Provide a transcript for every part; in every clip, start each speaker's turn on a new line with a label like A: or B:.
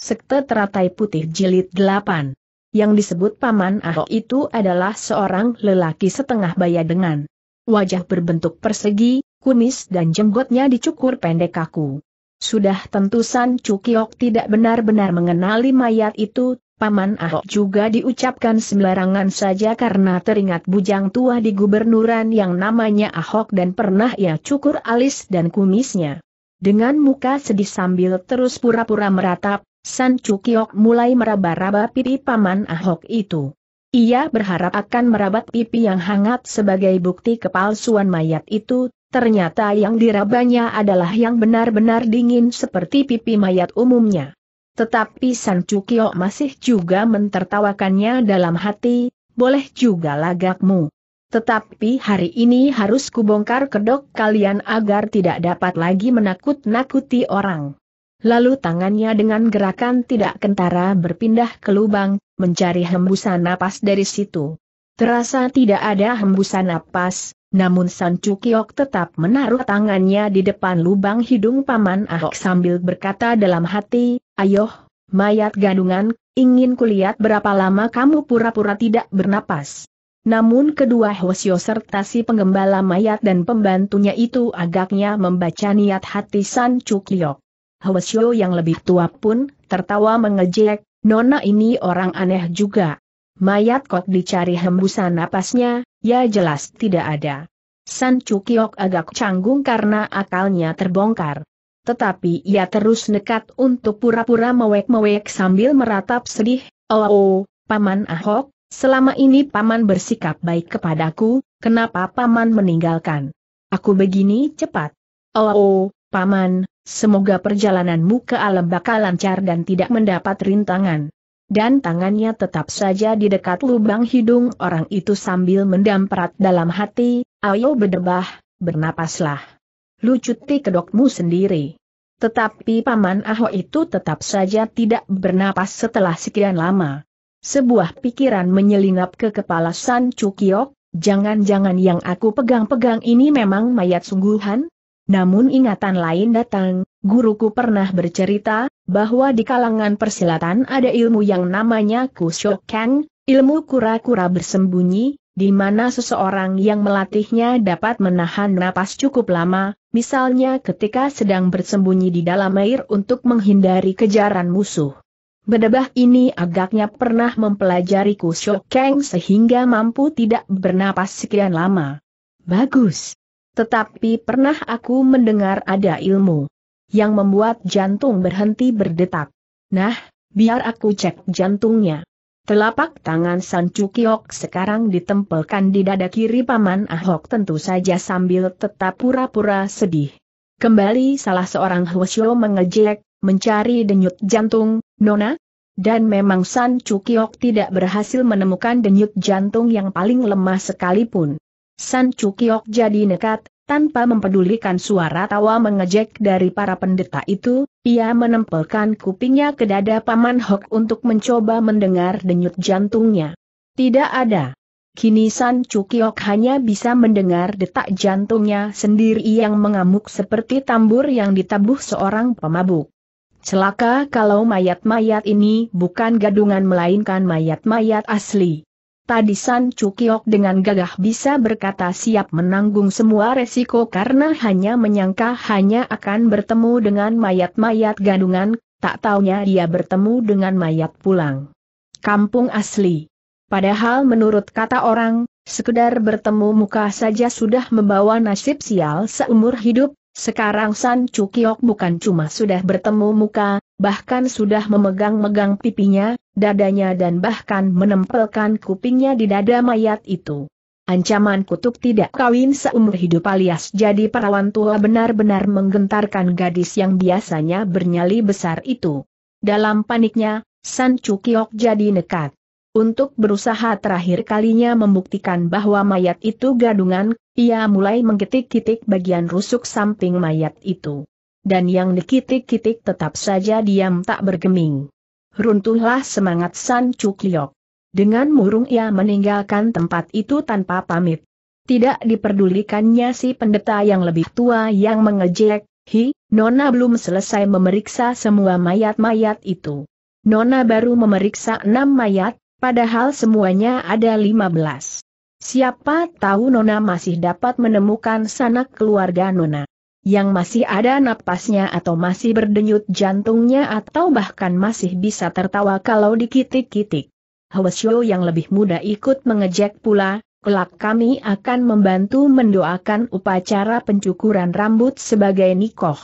A: Sekte Teratai Putih Jilid 8. Yang disebut Paman Ahok itu adalah seorang lelaki setengah baya dengan wajah berbentuk persegi, kumis dan jenggotnya dicukur pendek kaku. Sudah tentu San Cukiok tidak benar-benar mengenali mayat itu, Paman Ahok juga diucapkan sembarangan saja karena teringat bujang tua di gubernuran yang namanya Ahok dan pernah ia cukur alis dan kumisnya. Dengan muka sedih sambil terus pura-pura meratap, San Cukiok mulai meraba-raba pipi paman Ahok itu. Ia berharap akan merabat pipi yang hangat sebagai bukti kepalsuan mayat itu, ternyata yang dirabanya adalah yang benar-benar dingin seperti pipi mayat umumnya. Tetapi San Cukiok masih juga mentertawakannya dalam hati, boleh juga lagakmu. Tetapi hari ini harus kubongkar kedok kalian agar tidak dapat lagi menakut-nakuti orang. Lalu tangannya dengan gerakan tidak kentara berpindah ke lubang, mencari hembusan napas dari situ. Terasa tidak ada hembusan napas, namun San Cukiok tetap menaruh tangannya di depan lubang hidung Paman Ahok sambil berkata dalam hati, Ayoh, mayat gadungan, ingin kulihat berapa lama kamu pura-pura tidak bernapas. Namun kedua Hwasyo serta si penggembala mayat dan pembantunya itu agaknya membaca niat hati San Cukio. Hwasyo yang lebih tua pun, tertawa mengejek, nona ini orang aneh juga. Mayat kok dicari hembusan napasnya, ya jelas tidak ada. San Cukiok agak canggung karena akalnya terbongkar. Tetapi ia terus nekat untuk pura-pura mewek-mewek sambil meratap sedih, oh, oh, Paman Ahok, selama ini Paman bersikap baik kepadaku, kenapa Paman meninggalkan? Aku begini cepat. Oh, oh Paman, semoga perjalananmu ke alam bakal lancar dan tidak mendapat rintangan. Dan tangannya tetap saja di dekat lubang hidung orang itu sambil mendamprat dalam hati, ayo berdebah, bernapaslah. Lucuti kedokmu sendiri. Tetapi Paman Aho itu tetap saja tidak bernapas setelah sekian lama. Sebuah pikiran menyelinap ke kepala San Cukiok, jangan-jangan yang aku pegang-pegang ini memang mayat sungguhan? Namun ingatan lain datang, guruku pernah bercerita, bahwa di kalangan persilatan ada ilmu yang namanya Kushokang, ilmu kura-kura bersembunyi, di mana seseorang yang melatihnya dapat menahan napas cukup lama, misalnya ketika sedang bersembunyi di dalam air untuk menghindari kejaran musuh. Bedebah ini agaknya pernah mempelajari Kushokang sehingga mampu tidak bernapas sekian lama. Bagus. Tetapi pernah aku mendengar ada ilmu yang membuat jantung berhenti berdetak. Nah, biar aku cek jantungnya. Telapak tangan San Cukiok sekarang ditempelkan di dada kiri Paman Ahok tentu saja sambil tetap pura-pura sedih. Kembali salah seorang Hwasyo mengejek, mencari denyut jantung, Nona? Dan memang San Cukiok tidak berhasil menemukan denyut jantung yang paling lemah sekalipun. San Cukiok jadi nekat, tanpa mempedulikan suara tawa mengejek dari para pendeta itu, ia menempelkan kupingnya ke dada Paman Hok untuk mencoba mendengar denyut jantungnya. Tidak ada. Kini San Cukiok hanya bisa mendengar detak jantungnya sendiri yang mengamuk seperti tambur yang ditabuh seorang pemabuk. Celaka kalau mayat-mayat ini bukan gadungan melainkan mayat-mayat asli. Tadi San Cukiok dengan gagah bisa berkata siap menanggung semua resiko karena hanya menyangka hanya akan bertemu dengan mayat-mayat gadungan, tak taunya dia bertemu dengan mayat pulang. Kampung asli. Padahal menurut kata orang, sekedar bertemu muka saja sudah membawa nasib sial seumur hidup, sekarang San Cukiok bukan cuma sudah bertemu muka, bahkan sudah memegang-megang pipinya, dadanya dan bahkan menempelkan kupingnya di dada mayat itu. Ancaman kutuk tidak kawin seumur hidup alias jadi perawan tua benar-benar menggentarkan gadis yang biasanya bernyali besar itu. Dalam paniknya, San Chukiok jadi nekat. Untuk berusaha terakhir kalinya membuktikan bahwa mayat itu gadungan, ia mulai menggetik-getik bagian rusuk samping mayat itu. Dan yang dikitik-kitik tetap saja diam tak bergeming runtuhlah semangat San Cukliok. Dengan murung ia meninggalkan tempat itu tanpa pamit. Tidak diperdulikannya si pendeta yang lebih tua yang mengejek, Hi, Nona belum selesai memeriksa semua mayat-mayat itu. Nona baru memeriksa enam mayat, padahal semuanya ada lima belas. Siapa tahu Nona masih dapat menemukan sanak keluarga Nona yang masih ada napasnya atau masih berdenyut jantungnya atau bahkan masih bisa tertawa kalau dikitik-kitik. Hwasyo yang lebih muda ikut mengejek pula, kelak kami akan membantu mendoakan upacara pencukuran rambut sebagai nikoh.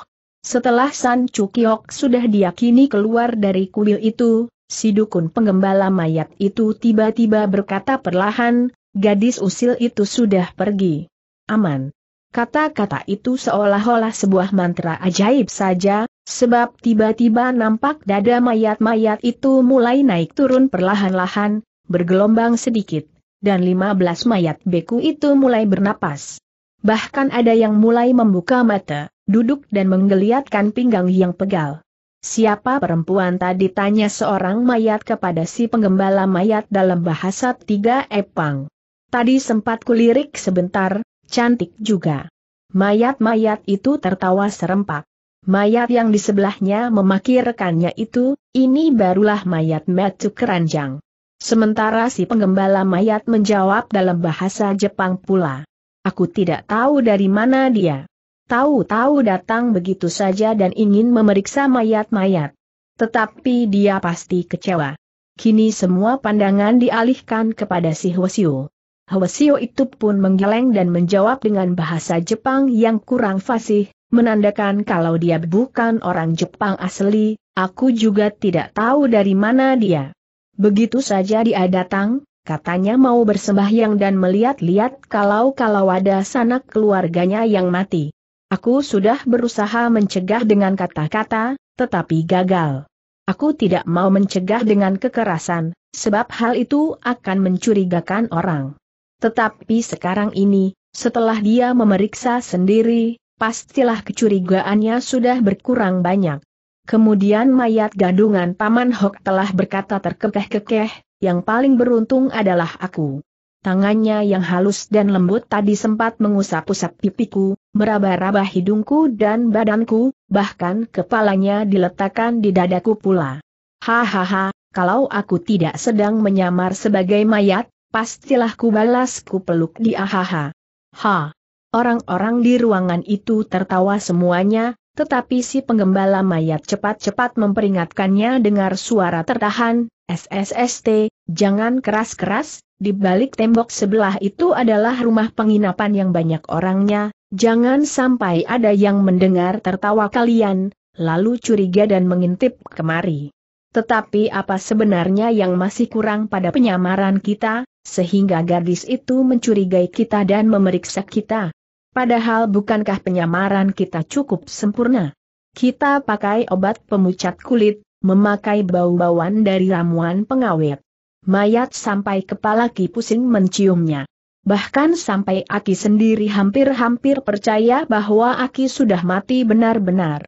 A: Setelah San Chukyok sudah diyakini keluar dari kuil itu, si dukun penggembala mayat itu tiba-tiba berkata perlahan, gadis usil itu sudah pergi. Aman. Kata-kata itu seolah-olah sebuah mantra ajaib saja, sebab tiba-tiba nampak dada mayat-mayat itu mulai naik turun perlahan-lahan, bergelombang sedikit, dan 15 mayat beku itu mulai bernapas. Bahkan ada yang mulai membuka mata, duduk dan menggeliatkan pinggang yang pegal. Siapa perempuan tadi tanya seorang mayat kepada si penggembala mayat dalam bahasa tiga epang. Tadi sempat kulirik sebentar, Cantik juga. Mayat-mayat itu tertawa serempak. Mayat yang di sebelahnya memaki rekannya itu, ini barulah mayat metu Keranjang. Sementara si penggembala mayat menjawab dalam bahasa Jepang pula. Aku tidak tahu dari mana dia. Tahu-tahu datang begitu saja dan ingin memeriksa mayat-mayat. Tetapi dia pasti kecewa. Kini semua pandangan dialihkan kepada si Hwasyu. Hwasio itu pun menggeleng dan menjawab dengan bahasa Jepang yang kurang fasih, menandakan kalau dia bukan orang Jepang asli, aku juga tidak tahu dari mana dia. Begitu saja dia datang, katanya mau bersembahyang dan melihat-lihat kalau-kalau ada sanak keluarganya yang mati. Aku sudah berusaha mencegah dengan kata-kata, tetapi gagal. Aku tidak mau mencegah dengan kekerasan, sebab hal itu akan mencurigakan orang. Tetapi sekarang ini, setelah dia memeriksa sendiri, pastilah kecurigaannya sudah berkurang banyak. Kemudian mayat gadungan Paman Hok telah berkata terkekeh-kekeh, yang paling beruntung adalah aku. Tangannya yang halus dan lembut tadi sempat mengusap-usap pipiku, meraba-raba hidungku dan badanku, bahkan kepalanya diletakkan di dadaku pula. Hahaha, kalau aku tidak sedang menyamar sebagai mayat, pastilah ku balas ku peluk dia ahaha. Ha. Orang-orang di ruangan itu tertawa semuanya, tetapi si penggembala mayat cepat-cepat memperingatkannya dengar suara tertahan, SSST, jangan keras-keras, di balik tembok sebelah itu adalah rumah penginapan yang banyak orangnya, jangan sampai ada yang mendengar tertawa kalian, lalu curiga dan mengintip kemari. Tetapi apa sebenarnya yang masih kurang pada penyamaran kita, sehingga gadis itu mencurigai kita dan memeriksa kita? Padahal bukankah penyamaran kita cukup sempurna? Kita pakai obat pemucat kulit, memakai bau-bauan dari ramuan pengawet. Mayat sampai kepala ki pusing menciumnya. Bahkan sampai Aki sendiri hampir-hampir percaya bahwa Aki sudah mati benar-benar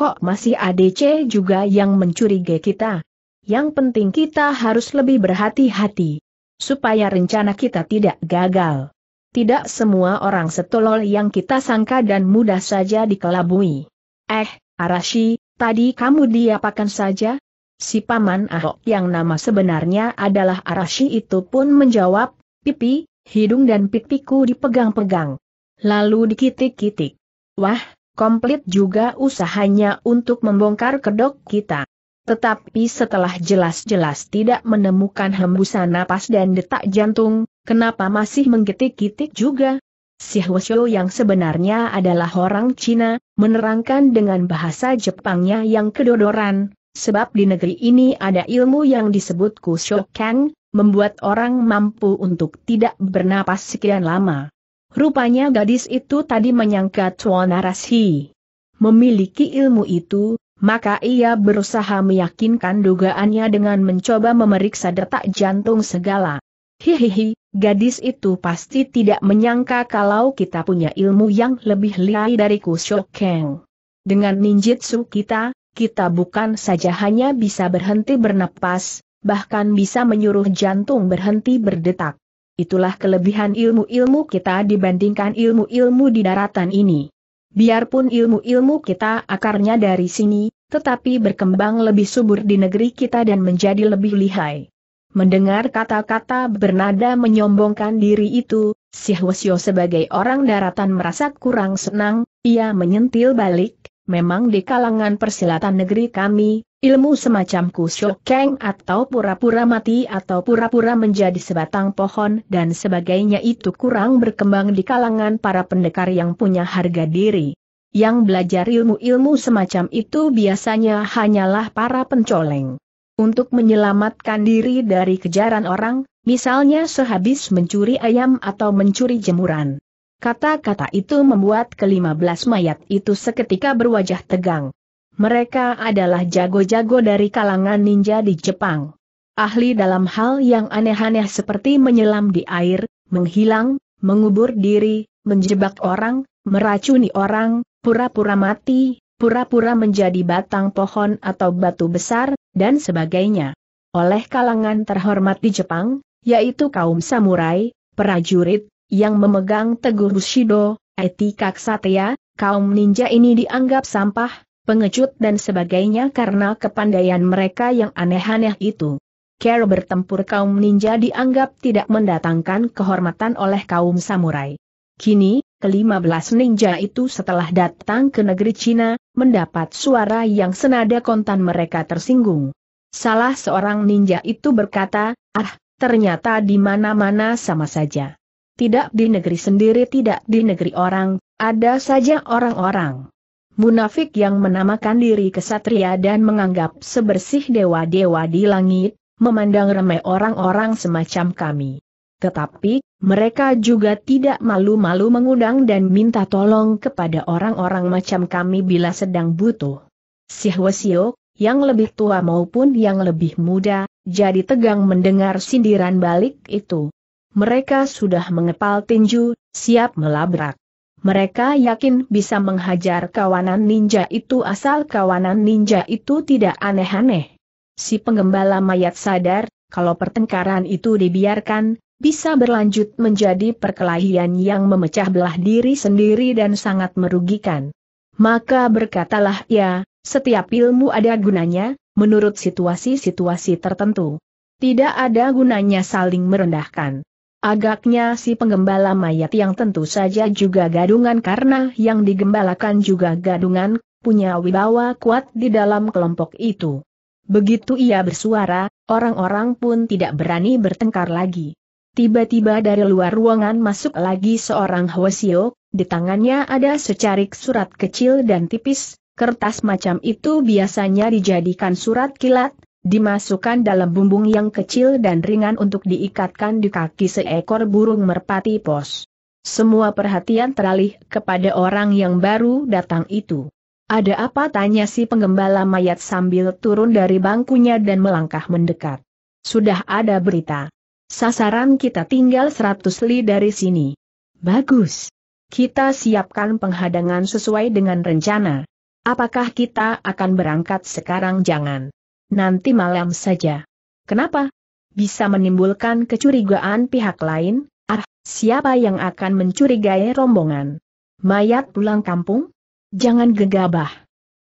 A: kok masih ADC juga yang mencurigai kita. Yang penting kita harus lebih berhati-hati. Supaya rencana kita tidak gagal. Tidak semua orang setolol yang kita sangka dan mudah saja dikelabui. Eh, Arashi, tadi kamu diapakan saja? Si paman Ahok yang nama sebenarnya adalah Arashi itu pun menjawab, pipi, hidung dan pipiku dipegang-pegang. Lalu dikitik-kitik. Wah, komplit juga usahanya untuk membongkar kedok kita. Tetapi setelah jelas-jelas tidak menemukan hembusan napas dan detak jantung, kenapa masih menggetik-getik juga? Si Hwasyo yang sebenarnya adalah orang Cina, menerangkan dengan bahasa Jepangnya yang kedodoran, sebab di negeri ini ada ilmu yang disebut Kushokang, membuat orang mampu untuk tidak bernapas sekian lama. Rupanya gadis itu tadi menyangka Tuan Arashi memiliki ilmu itu, maka ia berusaha meyakinkan dugaannya dengan mencoba memeriksa detak jantung segala. Hihihi, gadis itu pasti tidak menyangka kalau kita punya ilmu yang lebih liai dari Kang. Dengan ninjitsu kita, kita bukan saja hanya bisa berhenti bernapas, bahkan bisa menyuruh jantung berhenti berdetak itulah kelebihan ilmu-ilmu kita dibandingkan ilmu-ilmu di daratan ini. Biarpun ilmu-ilmu kita akarnya dari sini, tetapi berkembang lebih subur di negeri kita dan menjadi lebih lihai. Mendengar kata-kata bernada menyombongkan diri itu, si Hwasyo sebagai orang daratan merasa kurang senang, ia menyentil balik, memang di kalangan persilatan negeri kami, ilmu semacam kusyokeng atau pura-pura mati atau pura-pura menjadi sebatang pohon dan sebagainya itu kurang berkembang di kalangan para pendekar yang punya harga diri. Yang belajar ilmu-ilmu semacam itu biasanya hanyalah para pencoleng. Untuk menyelamatkan diri dari kejaran orang, misalnya sehabis mencuri ayam atau mencuri jemuran. Kata-kata itu membuat kelima belas mayat itu seketika berwajah tegang. Mereka adalah jago-jago dari kalangan ninja di Jepang. Ahli dalam hal yang aneh-aneh seperti menyelam di air, menghilang, mengubur diri, menjebak orang, meracuni orang, pura-pura mati, pura-pura menjadi batang pohon atau batu besar, dan sebagainya. Oleh kalangan terhormat di Jepang, yaitu kaum samurai, prajurit, yang memegang teguh Bushido, etika ksatria, kaum ninja ini dianggap sampah, pengecut dan sebagainya karena kepandaian mereka yang aneh-aneh itu. Cara bertempur kaum ninja dianggap tidak mendatangkan kehormatan oleh kaum samurai. Kini, kelima belas ninja itu setelah datang ke negeri Cina, mendapat suara yang senada kontan mereka tersinggung. Salah seorang ninja itu berkata, ah, ternyata di mana-mana sama saja tidak di negeri sendiri tidak di negeri orang, ada saja orang-orang munafik yang menamakan diri kesatria dan menganggap sebersih dewa-dewa di langit, memandang remeh orang-orang semacam kami. Tetapi, mereka juga tidak malu-malu mengundang dan minta tolong kepada orang-orang macam kami bila sedang butuh. Si Hwasio, yang lebih tua maupun yang lebih muda, jadi tegang mendengar sindiran balik itu. Mereka sudah mengepal tinju, siap melabrak. Mereka yakin bisa menghajar kawanan ninja itu asal kawanan ninja itu tidak aneh-aneh. Si pengembala mayat sadar, kalau pertengkaran itu dibiarkan, bisa berlanjut menjadi perkelahian yang memecah belah diri sendiri dan sangat merugikan. Maka berkatalah ia, setiap ilmu ada gunanya, menurut situasi-situasi tertentu. Tidak ada gunanya saling merendahkan. Agaknya si penggembala mayat yang tentu saja juga gadungan karena yang digembalakan juga gadungan, punya wibawa kuat di dalam kelompok itu. Begitu ia bersuara, orang-orang pun tidak berani bertengkar lagi. Tiba-tiba dari luar ruangan masuk lagi seorang Hwasio, di tangannya ada secarik surat kecil dan tipis, kertas macam itu biasanya dijadikan surat kilat, Dimasukkan dalam bumbung yang kecil dan ringan untuk diikatkan di kaki seekor burung merpati pos. Semua perhatian teralih kepada orang yang baru datang itu. Ada apa tanya si penggembala mayat sambil turun dari bangkunya dan melangkah mendekat. Sudah ada berita. Sasaran kita tinggal 100 li dari sini. Bagus. Kita siapkan penghadangan sesuai dengan rencana. Apakah kita akan berangkat sekarang jangan? nanti malam saja. Kenapa? Bisa menimbulkan kecurigaan pihak lain, ah, siapa yang akan mencurigai rombongan? Mayat pulang kampung? Jangan gegabah.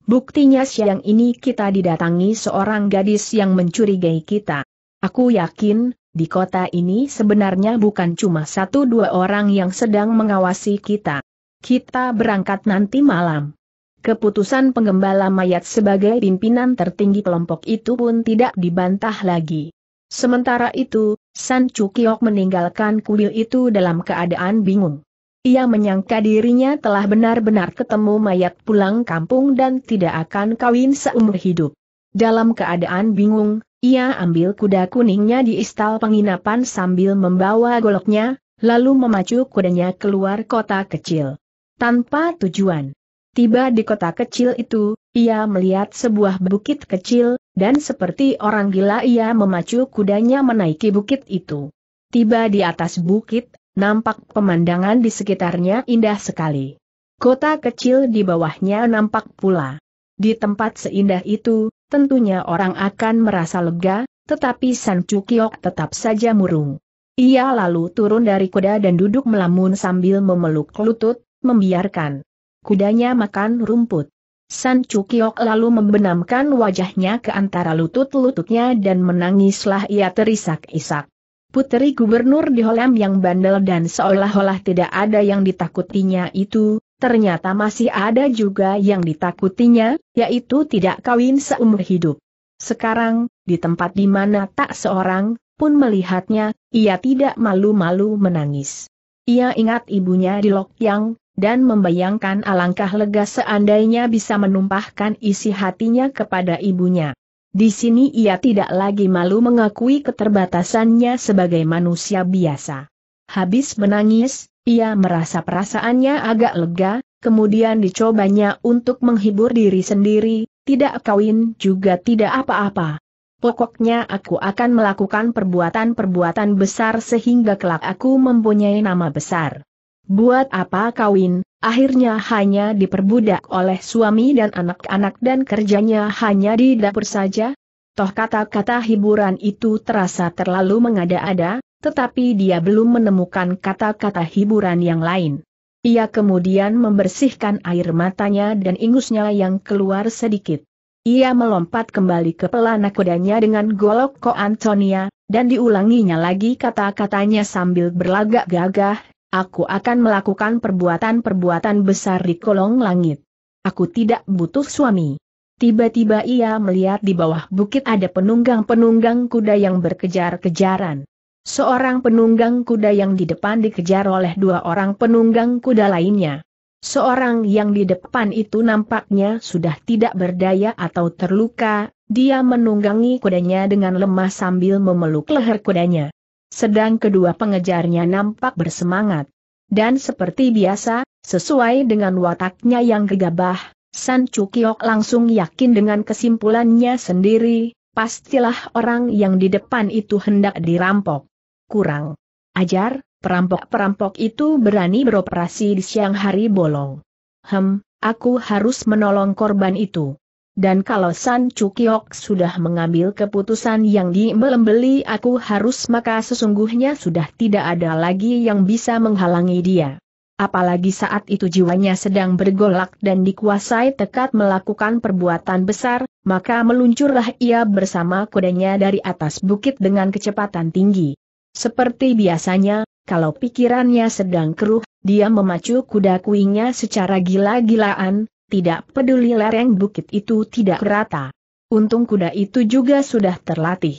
A: Buktinya siang ini kita didatangi seorang gadis yang mencurigai kita. Aku yakin, di kota ini sebenarnya bukan cuma satu dua orang yang sedang mengawasi kita. Kita berangkat nanti malam. Keputusan penggembala mayat sebagai pimpinan tertinggi kelompok itu pun tidak dibantah lagi. Sementara itu, San Chukyok meninggalkan kuil itu dalam keadaan bingung. Ia menyangka dirinya telah benar-benar ketemu mayat pulang kampung dan tidak akan kawin seumur hidup. Dalam keadaan bingung, ia ambil kuda kuningnya di istal penginapan sambil membawa goloknya, lalu memacu kudanya keluar kota kecil. Tanpa tujuan. Tiba di kota kecil itu, ia melihat sebuah bukit kecil, dan seperti orang gila ia memacu kudanya menaiki bukit itu. Tiba di atas bukit, nampak pemandangan di sekitarnya indah sekali. Kota kecil di bawahnya nampak pula. Di tempat seindah itu, tentunya orang akan merasa lega, tetapi San Cukiok tetap saja murung. Ia lalu turun dari kuda dan duduk melamun sambil memeluk lutut, membiarkan kudanya makan rumput. San Cukiok lalu membenamkan wajahnya ke antara lutut-lututnya dan menangislah ia terisak-isak. Puteri gubernur di Holam yang bandel dan seolah-olah tidak ada yang ditakutinya itu, ternyata masih ada juga yang ditakutinya, yaitu tidak kawin seumur hidup. Sekarang, di tempat di mana tak seorang pun melihatnya, ia tidak malu-malu menangis. Ia ingat ibunya di lok Yang dan membayangkan alangkah lega seandainya bisa menumpahkan isi hatinya kepada ibunya. Di sini ia tidak lagi malu mengakui keterbatasannya sebagai manusia biasa. Habis menangis, ia merasa perasaannya agak lega, kemudian dicobanya untuk menghibur diri sendiri, tidak kawin juga tidak apa-apa. Pokoknya aku akan melakukan perbuatan-perbuatan besar sehingga kelak aku mempunyai nama besar. Buat apa kawin, akhirnya hanya diperbudak oleh suami dan anak-anak dan kerjanya hanya di dapur saja? Toh kata-kata hiburan itu terasa terlalu mengada-ada, tetapi dia belum menemukan kata-kata hiburan yang lain. Ia kemudian membersihkan air matanya dan ingusnya yang keluar sedikit. Ia melompat kembali ke pelana kudanya dengan golok ko Antonia, dan diulanginya lagi kata-katanya sambil berlagak gagah, aku akan melakukan perbuatan-perbuatan besar di kolong langit. Aku tidak butuh suami. Tiba-tiba ia melihat di bawah bukit ada penunggang-penunggang kuda yang berkejar-kejaran. Seorang penunggang kuda yang di depan dikejar oleh dua orang penunggang kuda lainnya. Seorang yang di depan itu nampaknya sudah tidak berdaya atau terluka, dia menunggangi kudanya dengan lemah sambil memeluk leher kudanya sedang kedua pengejarnya nampak bersemangat. Dan seperti biasa, sesuai dengan wataknya yang gegabah, San Chukiok langsung yakin dengan kesimpulannya sendiri, pastilah orang yang di depan itu hendak dirampok. Kurang ajar, perampok-perampok itu berani beroperasi di siang hari bolong. Hem, aku harus menolong korban itu. Dan kalau San Chukiok sudah mengambil keputusan yang diembel aku harus maka sesungguhnya sudah tidak ada lagi yang bisa menghalangi dia. Apalagi saat itu jiwanya sedang bergolak dan dikuasai tekad melakukan perbuatan besar, maka meluncurlah ia bersama kudanya dari atas bukit dengan kecepatan tinggi. Seperti biasanya, kalau pikirannya sedang keruh, dia memacu kuda kuingnya secara gila-gilaan, tidak peduli lereng bukit itu tidak rata. Untung kuda itu juga sudah terlatih.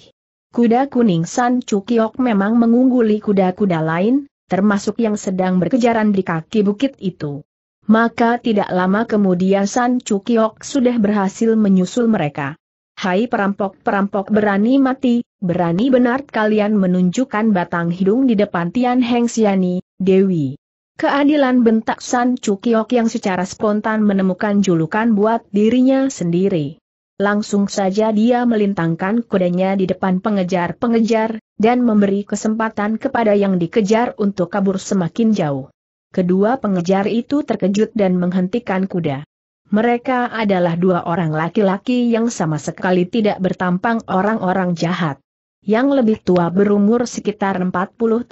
A: Kuda kuning San Cukiok memang mengungguli kuda-kuda lain, termasuk yang sedang berkejaran di kaki bukit itu. Maka tidak lama kemudian San Cukiok sudah berhasil menyusul mereka. Hai perampok-perampok berani mati, berani benar kalian menunjukkan batang hidung di depan Tian Heng Siani, Dewi. Keadilan bentak San Cukiok yang secara spontan menemukan julukan buat dirinya sendiri. Langsung saja dia melintangkan kudanya di depan pengejar-pengejar, dan memberi kesempatan kepada yang dikejar untuk kabur semakin jauh. Kedua pengejar itu terkejut dan menghentikan kuda. Mereka adalah dua orang laki-laki yang sama sekali tidak bertampang orang-orang jahat. Yang lebih tua berumur sekitar 40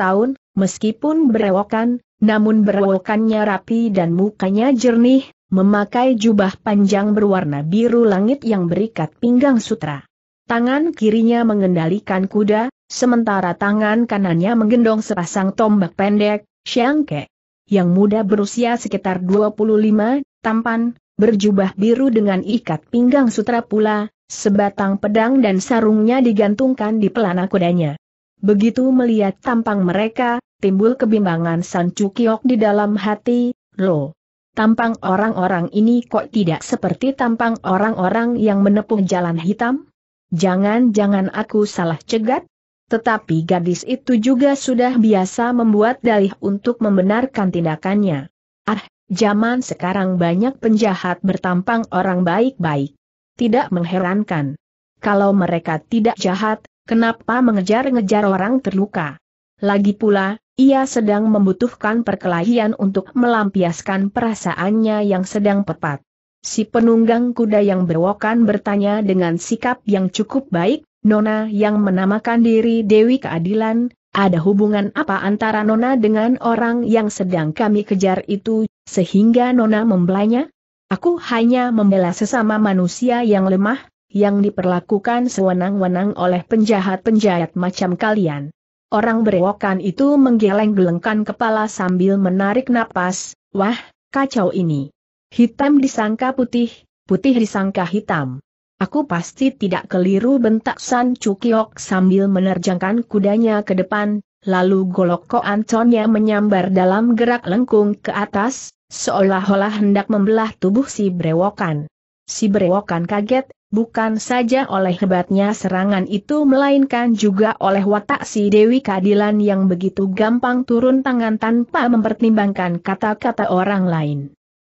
A: tahun, meskipun berewokan, namun berwokannya rapi dan mukanya jernih, memakai jubah panjang berwarna biru langit yang berikat pinggang sutra. Tangan kirinya mengendalikan kuda, sementara tangan kanannya menggendong sepasang tombak pendek, Xiangke. Yang muda berusia sekitar 25, tampan, berjubah biru dengan ikat pinggang sutra pula, sebatang pedang dan sarungnya digantungkan di pelana kudanya. Begitu melihat tampang mereka, timbul kebimbangan San Cukiok di dalam hati, loh. Tampang orang-orang ini kok tidak seperti tampang orang-orang yang menepuh jalan hitam? Jangan-jangan aku salah cegat? Tetapi gadis itu juga sudah biasa membuat dalih untuk membenarkan tindakannya. Ah, zaman sekarang banyak penjahat bertampang orang baik-baik. Tidak mengherankan. Kalau mereka tidak jahat, Kenapa mengejar-ngejar orang terluka? Lagi pula, ia sedang membutuhkan perkelahian untuk melampiaskan perasaannya yang sedang pepat. Si penunggang kuda yang berwokan bertanya dengan sikap yang cukup baik, Nona yang menamakan diri Dewi Keadilan, ada hubungan apa antara Nona dengan orang yang sedang kami kejar itu, sehingga Nona membelanya? Aku hanya membela sesama manusia yang lemah, yang diperlakukan sewenang-wenang oleh penjahat-penjahat macam kalian. Orang berewokan itu menggeleng-gelengkan kepala sambil menarik napas, wah, kacau ini. Hitam disangka putih, putih disangka hitam. Aku pasti tidak keliru bentak San Cukiok sambil menerjangkan kudanya ke depan, lalu golok ko Antonnya menyambar dalam gerak lengkung ke atas, seolah-olah hendak membelah tubuh si brewokan. Si brewokan kaget, bukan saja oleh hebatnya serangan itu melainkan juga oleh watak si Dewi Keadilan yang begitu gampang turun tangan tanpa mempertimbangkan kata-kata orang lain.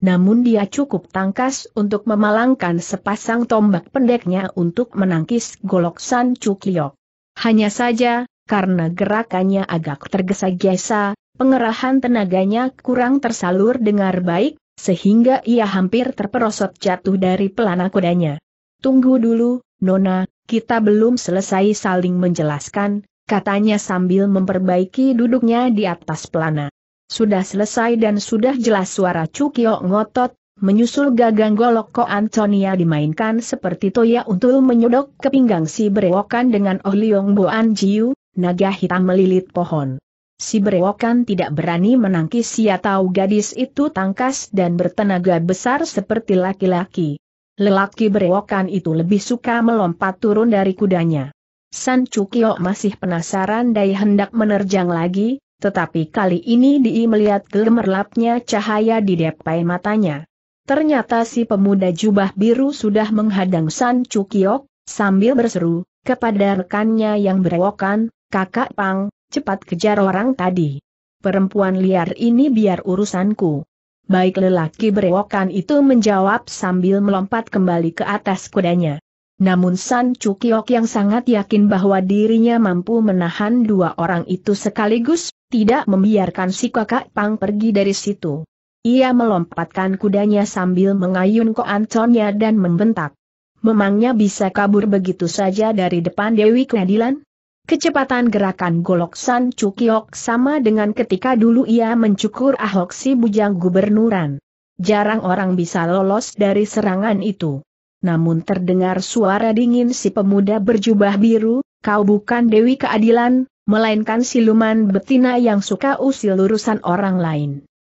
A: Namun dia cukup tangkas untuk memalangkan sepasang tombak pendeknya untuk menangkis golok San Cukliok. Hanya saja, karena gerakannya agak tergesa-gesa, pengerahan tenaganya kurang tersalur dengar baik, sehingga ia hampir terperosot jatuh dari pelana kudanya. Tunggu dulu, Nona, kita belum selesai saling menjelaskan, katanya sambil memperbaiki duduknya di atas pelana. Sudah selesai dan sudah jelas suara Cukio ngotot, menyusul gagang golok ko Antonia dimainkan seperti toya untuk menyodok ke pinggang si berewokan dengan Oh Leong Boan Jiu, naga hitam melilit pohon. Si berewokan tidak berani menangkis si atau gadis itu tangkas dan bertenaga besar seperti laki-laki. Lelaki berewokan itu lebih suka melompat turun dari kudanya. San Chukio masih penasaran dan hendak menerjang lagi, tetapi kali ini dia melihat gemerlapnya cahaya di depan matanya. Ternyata si pemuda jubah biru sudah menghadang San Chukio, sambil berseru, kepada rekannya yang berewokan, kakak Pang, cepat kejar orang tadi. Perempuan liar ini biar urusanku. Baik lelaki berewokan itu menjawab sambil melompat kembali ke atas kudanya. Namun San Cukiok yang sangat yakin bahwa dirinya mampu menahan dua orang itu sekaligus, tidak membiarkan si kakak Pang pergi dari situ. Ia melompatkan kudanya sambil mengayun koanconnya dan membentak. Memangnya bisa kabur begitu saja dari depan Dewi Keadilan? Kecepatan gerakan golok San Cukiok sama dengan ketika dulu ia mencukur Ahok si bujang gubernuran. Jarang orang bisa lolos dari serangan itu. Namun terdengar suara dingin si pemuda berjubah biru, kau bukan Dewi Keadilan, melainkan siluman betina yang suka usil urusan orang lain.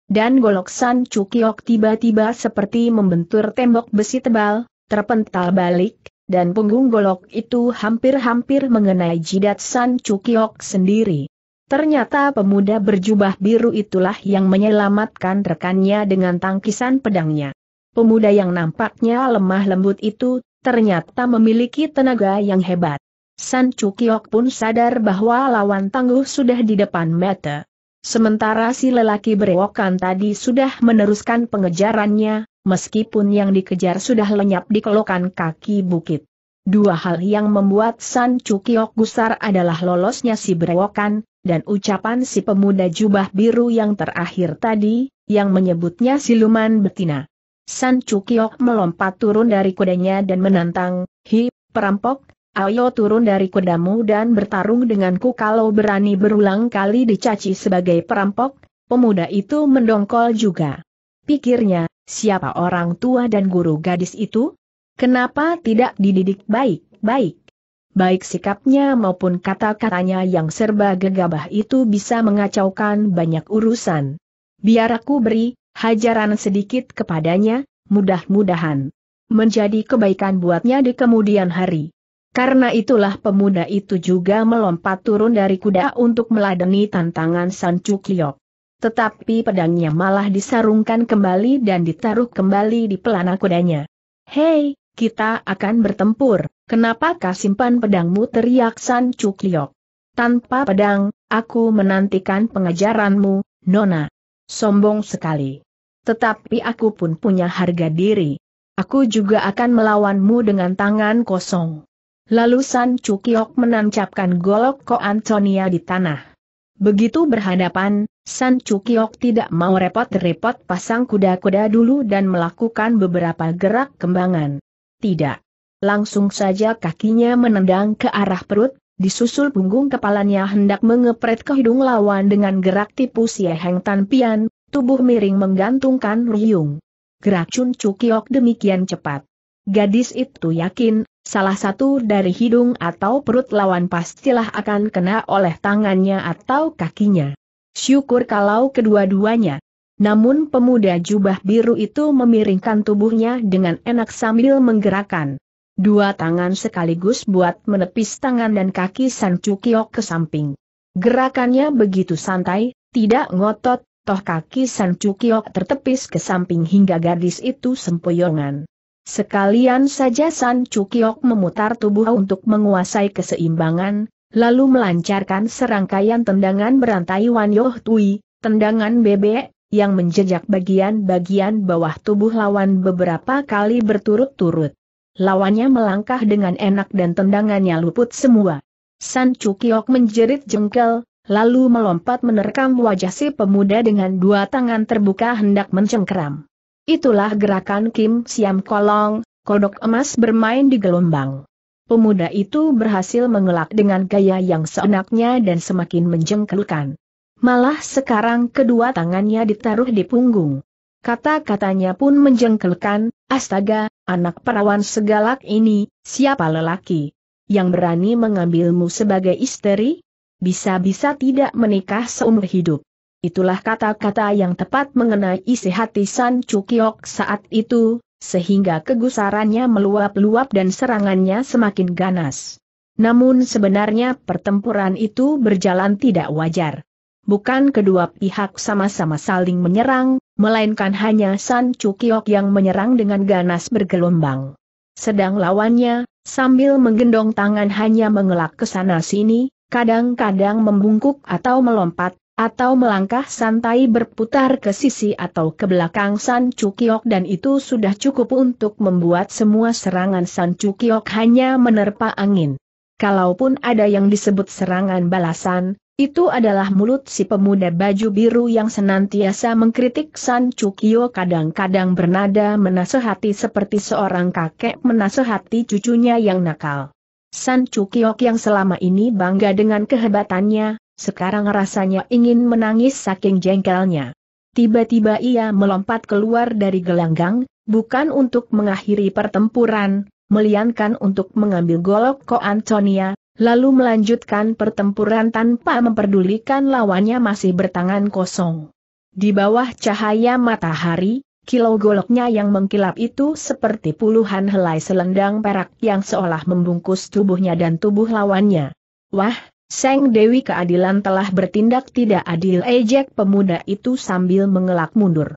A: Dan golok San Cukiok tiba-tiba seperti membentur tembok besi tebal, terpental balik, dan punggung golok itu hampir-hampir mengenai jidat San Cukiok sendiri. Ternyata pemuda berjubah biru itulah yang menyelamatkan rekannya dengan tangkisan pedangnya. Pemuda yang nampaknya lemah lembut itu, ternyata memiliki tenaga yang hebat. San Cukiok pun sadar bahwa lawan tangguh sudah di depan mata. Sementara si lelaki berewokan tadi sudah meneruskan pengejarannya, meskipun yang dikejar sudah lenyap di kelokan kaki bukit. Dua hal yang membuat San Cukiok gusar adalah lolosnya si berewokan, dan ucapan si pemuda jubah biru yang terakhir tadi, yang menyebutnya siluman betina. San Cukiok melompat turun dari kudanya dan menantang, Hi, perampok, ayo turun dari kudamu dan bertarung denganku kalau berani berulang kali dicaci sebagai perampok, pemuda itu mendongkol juga. Pikirnya, Siapa orang tua dan guru gadis itu? Kenapa tidak dididik baik-baik? Baik sikapnya maupun kata-katanya yang serba gegabah itu bisa mengacaukan banyak urusan. Biar aku beri hajaran sedikit kepadanya, mudah-mudahan menjadi kebaikan buatnya di kemudian hari. Karena itulah pemuda itu juga melompat turun dari kuda untuk meladeni tantangan San Cukyok. Tetapi pedangnya malah disarungkan kembali dan ditaruh kembali di pelana kudanya. Hei, kita akan bertempur, kenapa kau simpan pedangmu teriak San Cukliok. Tanpa pedang, aku menantikan pengajaranmu, Nona. Sombong sekali. Tetapi aku pun punya harga diri. Aku juga akan melawanmu dengan tangan kosong. Lalu San Cukiok menancapkan golok Ko Antonia di tanah. Begitu berhadapan, San Cukiok tidak mau repot-repot pasang kuda-kuda dulu dan melakukan beberapa gerak kembangan. Tidak. Langsung saja kakinya menendang ke arah perut, disusul punggung kepalanya hendak mengepret ke hidung lawan dengan gerak tipu heng Tan Pian, tubuh miring menggantungkan ruyung. Gerak Chun Cukiok demikian cepat. Gadis itu yakin, salah satu dari hidung atau perut lawan pastilah akan kena oleh tangannya atau kakinya. Syukur kalau kedua-duanya. Namun pemuda jubah biru itu memiringkan tubuhnya dengan enak sambil menggerakkan dua tangan sekaligus buat menepis tangan dan kaki San Cukiok ke samping. Gerakannya begitu santai, tidak ngotot, toh kaki San Cukiok tertepis ke samping hingga gadis itu sempoyongan. Sekalian saja San Cukiok memutar tubuh untuk menguasai keseimbangan, lalu melancarkan serangkaian tendangan berantai Wan Yoh Tui, tendangan bebek, yang menjejak bagian-bagian bawah tubuh lawan beberapa kali berturut-turut. Lawannya melangkah dengan enak dan tendangannya luput semua. San Cukiok menjerit jengkel, lalu melompat menerkam wajah si pemuda dengan dua tangan terbuka hendak mencengkram. Itulah gerakan Kim Siam Kolong, kodok emas bermain di gelombang. Pemuda itu berhasil mengelak dengan gaya yang seenaknya dan semakin menjengkelkan. Malah sekarang kedua tangannya ditaruh di punggung. Kata-katanya pun menjengkelkan, astaga, anak perawan segalak ini, siapa lelaki? Yang berani mengambilmu sebagai istri? Bisa-bisa tidak menikah seumur hidup. Itulah kata-kata yang tepat mengenai isi hati San Chukyok saat itu, sehingga kegusarannya meluap-luap dan serangannya semakin ganas. Namun sebenarnya pertempuran itu berjalan tidak wajar. Bukan kedua pihak sama-sama saling menyerang, melainkan hanya San Chukyok yang menyerang dengan ganas bergelombang. Sedang lawannya, sambil menggendong tangan hanya mengelak ke sana-sini, kadang-kadang membungkuk atau melompat, atau melangkah santai berputar ke sisi atau ke belakang San Cukiok dan itu sudah cukup untuk membuat semua serangan San Cukiok hanya menerpa angin. Kalaupun ada yang disebut serangan balasan, itu adalah mulut si pemuda baju biru yang senantiasa mengkritik San Cukio kadang-kadang bernada menasehati seperti seorang kakek menasehati cucunya yang nakal. San Cukiok yang selama ini bangga dengan kehebatannya, sekarang rasanya ingin menangis saking jengkelnya. Tiba-tiba ia melompat keluar dari gelanggang, bukan untuk mengakhiri pertempuran, meliankan untuk mengambil golok Ko Antonia, lalu melanjutkan pertempuran tanpa memperdulikan lawannya masih bertangan kosong. Di bawah cahaya matahari, kilau goloknya yang mengkilap itu seperti puluhan helai selendang perak yang seolah membungkus tubuhnya dan tubuh lawannya. Wah, Seng Dewi keadilan telah bertindak tidak adil ejek pemuda itu sambil mengelak mundur.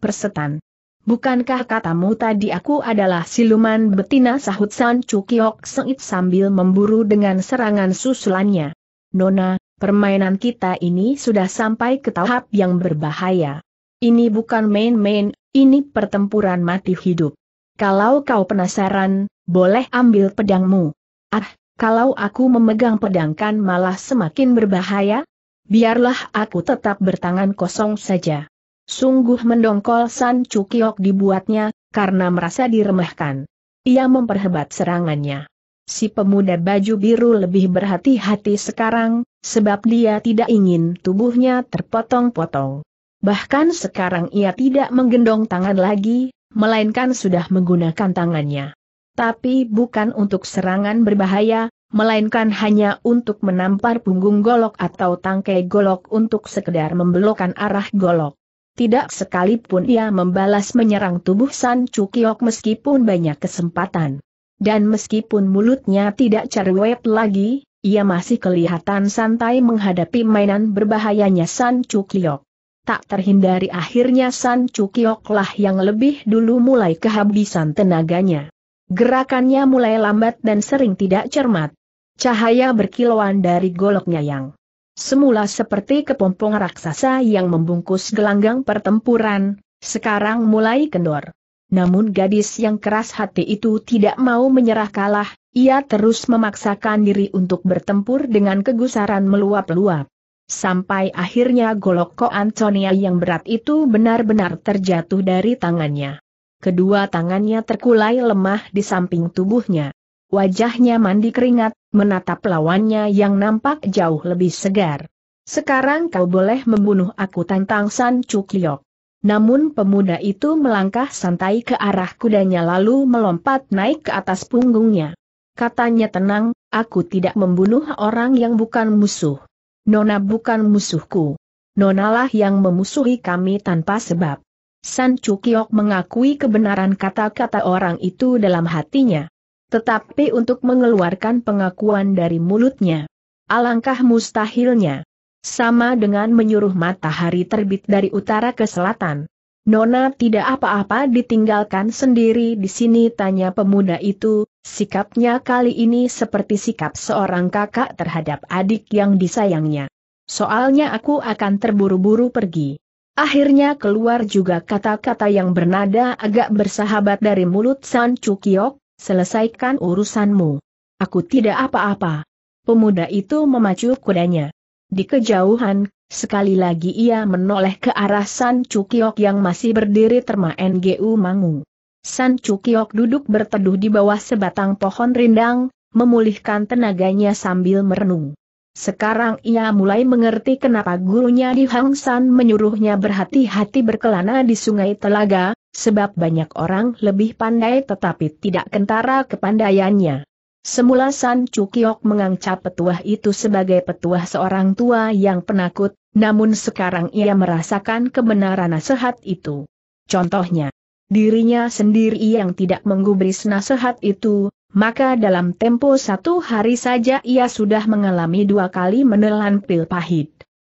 A: Persetan. Bukankah katamu tadi aku adalah siluman betina sahut San Cukiok Sengit sambil memburu dengan serangan susulannya. Nona, permainan kita ini sudah sampai ke tahap yang berbahaya. Ini bukan main-main, ini pertempuran mati hidup. Kalau kau penasaran, boleh ambil pedangmu. Ah, kalau aku memegang pedang kan malah semakin berbahaya? Biarlah aku tetap bertangan kosong saja. Sungguh mendongkol San Cukiok dibuatnya, karena merasa diremehkan. Ia memperhebat serangannya. Si pemuda baju biru lebih berhati-hati sekarang, sebab dia tidak ingin tubuhnya terpotong-potong. Bahkan sekarang ia tidak menggendong tangan lagi, melainkan sudah menggunakan tangannya tapi bukan untuk serangan berbahaya, melainkan hanya untuk menampar punggung golok atau tangkai golok untuk sekedar membelokkan arah golok. Tidak sekalipun ia membalas menyerang tubuh San Cukiok meskipun banyak kesempatan. Dan meskipun mulutnya tidak cerwet lagi, ia masih kelihatan santai menghadapi mainan berbahayanya San Cukiok. Tak terhindari akhirnya San Cukioklah yang lebih dulu mulai kehabisan tenaganya. Gerakannya mulai lambat dan sering tidak cermat. Cahaya berkilauan dari goloknya yang semula seperti kepompong raksasa yang membungkus gelanggang pertempuran, sekarang mulai kendor. Namun gadis yang keras hati itu tidak mau menyerah kalah, ia terus memaksakan diri untuk bertempur dengan kegusaran meluap-luap. Sampai akhirnya golok Ko Antonia yang berat itu benar-benar terjatuh dari tangannya. Kedua tangannya terkulai lemah di samping tubuhnya. Wajahnya mandi keringat, menatap lawannya yang nampak jauh lebih segar. Sekarang kau boleh membunuh aku tantang San Cukyok. Namun pemuda itu melangkah santai ke arah kudanya lalu melompat naik ke atas punggungnya. Katanya tenang, aku tidak membunuh orang yang bukan musuh. Nona bukan musuhku. Nonalah yang memusuhi kami tanpa sebab. San Cukiok mengakui kebenaran kata-kata orang itu dalam hatinya. Tetapi untuk mengeluarkan pengakuan dari mulutnya, alangkah mustahilnya. Sama dengan menyuruh matahari terbit dari utara ke selatan. Nona tidak apa-apa ditinggalkan sendiri di sini tanya pemuda itu, sikapnya kali ini seperti sikap seorang kakak terhadap adik yang disayangnya. Soalnya aku akan terburu-buru pergi. Akhirnya keluar juga kata-kata yang bernada agak bersahabat dari mulut San Cukiok, selesaikan urusanmu. Aku tidak apa-apa. Pemuda itu memacu kudanya. Di kejauhan, sekali lagi ia menoleh ke arah San Cukiok yang masih berdiri terma NGU Mangu. San Cukiok duduk berteduh di bawah sebatang pohon rindang, memulihkan tenaganya sambil merenung. Sekarang ia mulai mengerti kenapa gurunya di Hang San menyuruhnya berhati-hati berkelana di sungai Telaga, sebab banyak orang lebih pandai tetapi tidak kentara kepandaiannya. Semula San Cukiok mengancap petuah itu sebagai petuah seorang tua yang penakut, namun sekarang ia merasakan kebenaran nasihat itu. Contohnya, dirinya sendiri yang tidak menggubris nasihat itu, maka dalam tempo satu hari saja ia sudah mengalami dua kali menelan pil pahit.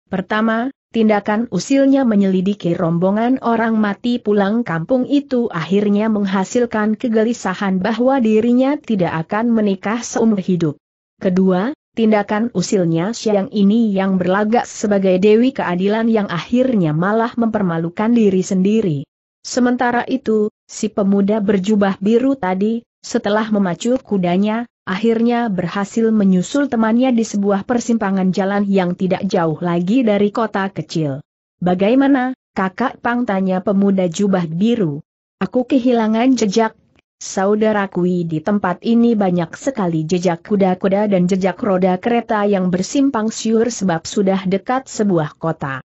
A: Pertama, tindakan usilnya menyelidiki rombongan orang mati pulang kampung itu akhirnya menghasilkan kegelisahan bahwa dirinya tidak akan menikah seumur hidup. Kedua, tindakan usilnya siang ini yang berlagak sebagai Dewi Keadilan yang akhirnya malah mempermalukan diri sendiri. Sementara itu, si pemuda berjubah biru tadi, setelah memacu kudanya, akhirnya berhasil menyusul temannya di sebuah persimpangan jalan yang tidak jauh lagi dari kota kecil. Bagaimana, kakak pang tanya pemuda jubah biru. Aku kehilangan jejak, saudaraku di tempat ini banyak sekali jejak kuda-kuda dan jejak roda kereta yang bersimpang siur sebab sudah dekat sebuah kota.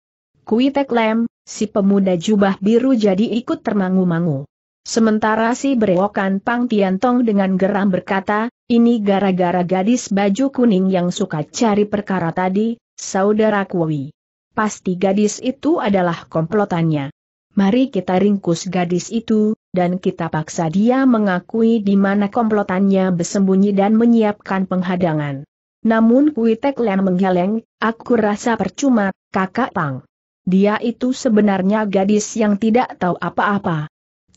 A: Kui teklem, si pemuda jubah biru jadi ikut termangu-mangu. Sementara si berewokan Pang Tiantong dengan geram berkata, ini gara-gara gadis baju kuning yang suka cari perkara tadi, saudara Kuwi. Pasti gadis itu adalah komplotannya. Mari kita ringkus gadis itu, dan kita paksa dia mengakui di mana komplotannya bersembunyi dan menyiapkan penghadangan. Namun Kui Tek Lian menggeleng, aku rasa percuma, kakak Pang. Dia itu sebenarnya gadis yang tidak tahu apa-apa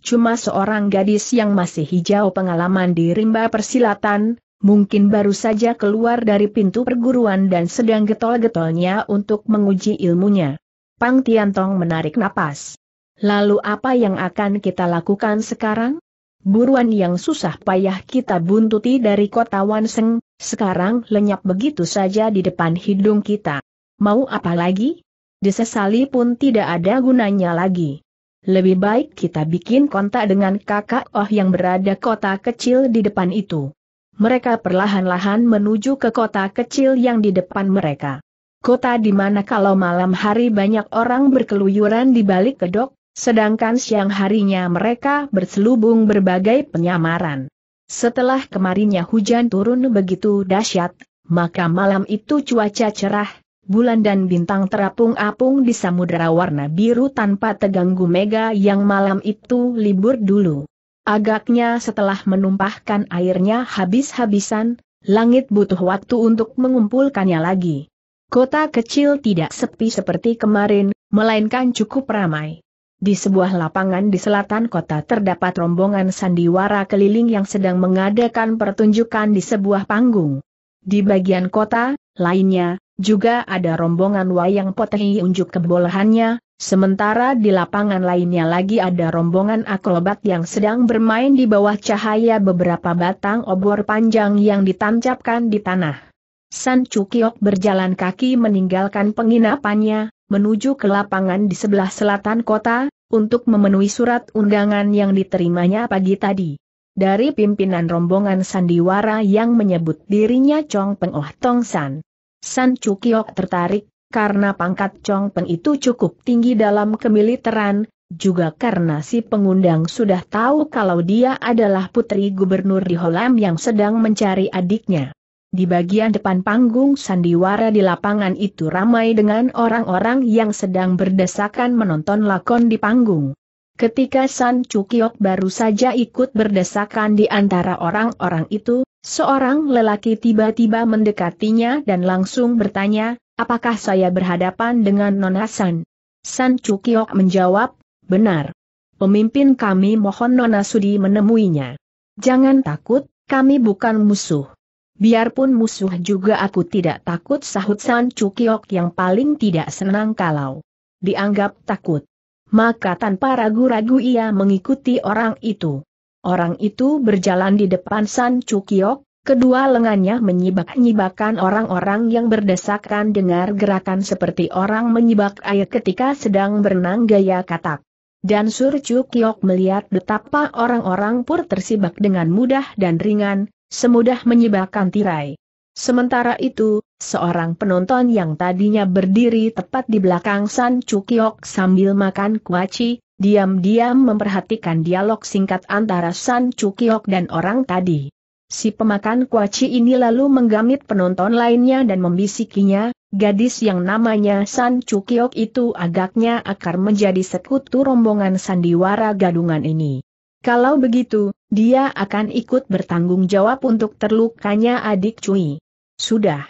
A: cuma seorang gadis yang masih hijau pengalaman di rimba persilatan, mungkin baru saja keluar dari pintu perguruan dan sedang getol-getolnya untuk menguji ilmunya. Pang Tiantong menarik napas. Lalu apa yang akan kita lakukan sekarang? Buruan yang susah payah kita buntuti dari kota Wanseng, sekarang lenyap begitu saja di depan hidung kita. Mau apa lagi? Disesali pun tidak ada gunanya lagi lebih baik kita bikin kontak dengan kakak Oh yang berada kota kecil di depan itu. Mereka perlahan-lahan menuju ke kota kecil yang di depan mereka. Kota di mana kalau malam hari banyak orang berkeluyuran di balik kedok, sedangkan siang harinya mereka berselubung berbagai penyamaran. Setelah kemarinnya hujan turun begitu dahsyat, maka malam itu cuaca cerah, bulan dan bintang terapung-apung di samudera warna biru tanpa terganggu Mega yang malam itu libur dulu. Agaknya setelah menumpahkan airnya habis-habisan, langit butuh waktu untuk mengumpulkannya lagi. Kota kecil tidak sepi seperti kemarin, melainkan cukup ramai. Di sebuah lapangan di selatan kota terdapat rombongan sandiwara keliling yang sedang mengadakan pertunjukan di sebuah panggung. Di bagian kota, lainnya, juga ada rombongan wayang potehi unjuk kebolehannya, sementara di lapangan lainnya lagi ada rombongan akrobat yang sedang bermain di bawah cahaya beberapa batang obor panjang yang ditancapkan di tanah. San Cukiok berjalan kaki meninggalkan penginapannya, menuju ke lapangan di sebelah selatan kota, untuk memenuhi surat undangan yang diterimanya pagi tadi. Dari pimpinan rombongan sandiwara yang menyebut dirinya Chong Peng Oh Tong San. San Cukiok tertarik, karena pangkat Chong Peng itu cukup tinggi dalam kemiliteran, juga karena si pengundang sudah tahu kalau dia adalah putri gubernur di Holam yang sedang mencari adiknya. Di bagian depan panggung sandiwara di lapangan itu ramai dengan orang-orang yang sedang berdesakan menonton lakon di panggung. Ketika San Cukiok baru saja ikut berdesakan di antara orang-orang itu, Seorang lelaki tiba-tiba mendekatinya dan langsung bertanya, apakah saya berhadapan dengan Nona San? San Cukiok menjawab, benar. Pemimpin kami mohon Nona Sudi menemuinya. Jangan takut, kami bukan musuh. Biarpun musuh juga aku tidak takut sahut San Cukiok yang paling tidak senang kalau dianggap takut. Maka tanpa ragu-ragu ia mengikuti orang itu. Orang itu berjalan di depan San Cukiok, kedua lengannya menyibak-nyibakan orang-orang yang berdesakan dengar gerakan seperti orang menyibak air ketika sedang berenang gaya katak. Dan Sur Cukiok melihat betapa orang-orang pur tersibak dengan mudah dan ringan, semudah menyibakkan tirai. Sementara itu, seorang penonton yang tadinya berdiri tepat di belakang San Cukiok sambil makan kuaci, diam-diam memperhatikan dialog singkat antara San Cukiok dan orang tadi. Si pemakan kuaci ini lalu menggamit penonton lainnya dan membisikinya, gadis yang namanya San Cukiok itu agaknya akan menjadi sekutu rombongan sandiwara gadungan ini. Kalau begitu, dia akan ikut bertanggung jawab untuk terlukanya adik Cui. Sudah.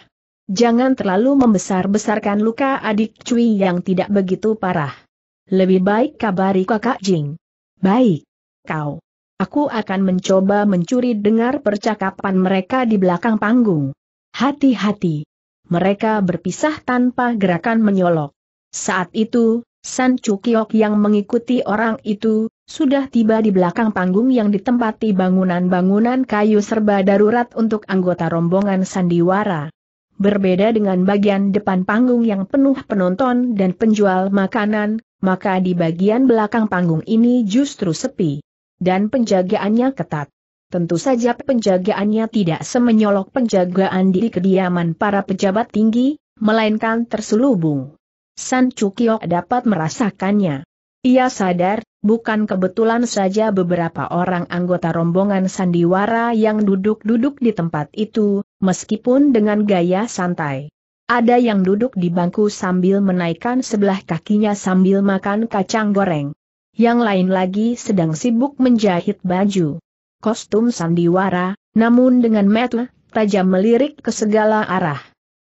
A: Jangan terlalu membesar-besarkan luka adik Cui yang tidak begitu parah. Lebih baik kabari kakak Jing. Baik. Kau. Aku akan mencoba mencuri dengar percakapan mereka di belakang panggung. Hati-hati. Mereka berpisah tanpa gerakan menyolok. Saat itu, San Chukiok yang mengikuti orang itu, sudah tiba di belakang panggung yang ditempati bangunan-bangunan kayu serba darurat untuk anggota rombongan sandiwara. Berbeda dengan bagian depan panggung yang penuh penonton dan penjual makanan, maka di bagian belakang panggung ini justru sepi. Dan penjagaannya ketat. Tentu saja penjagaannya tidak semenyolok penjagaan di kediaman para pejabat tinggi, melainkan terselubung. San Chukiok dapat merasakannya. Ia sadar, bukan kebetulan saja beberapa orang anggota rombongan sandiwara yang duduk-duduk di tempat itu, meskipun dengan gaya santai. Ada yang duduk di bangku sambil menaikkan sebelah kakinya sambil makan kacang goreng. Yang lain lagi sedang sibuk menjahit baju. Kostum sandiwara, namun dengan mata tajam melirik ke segala arah.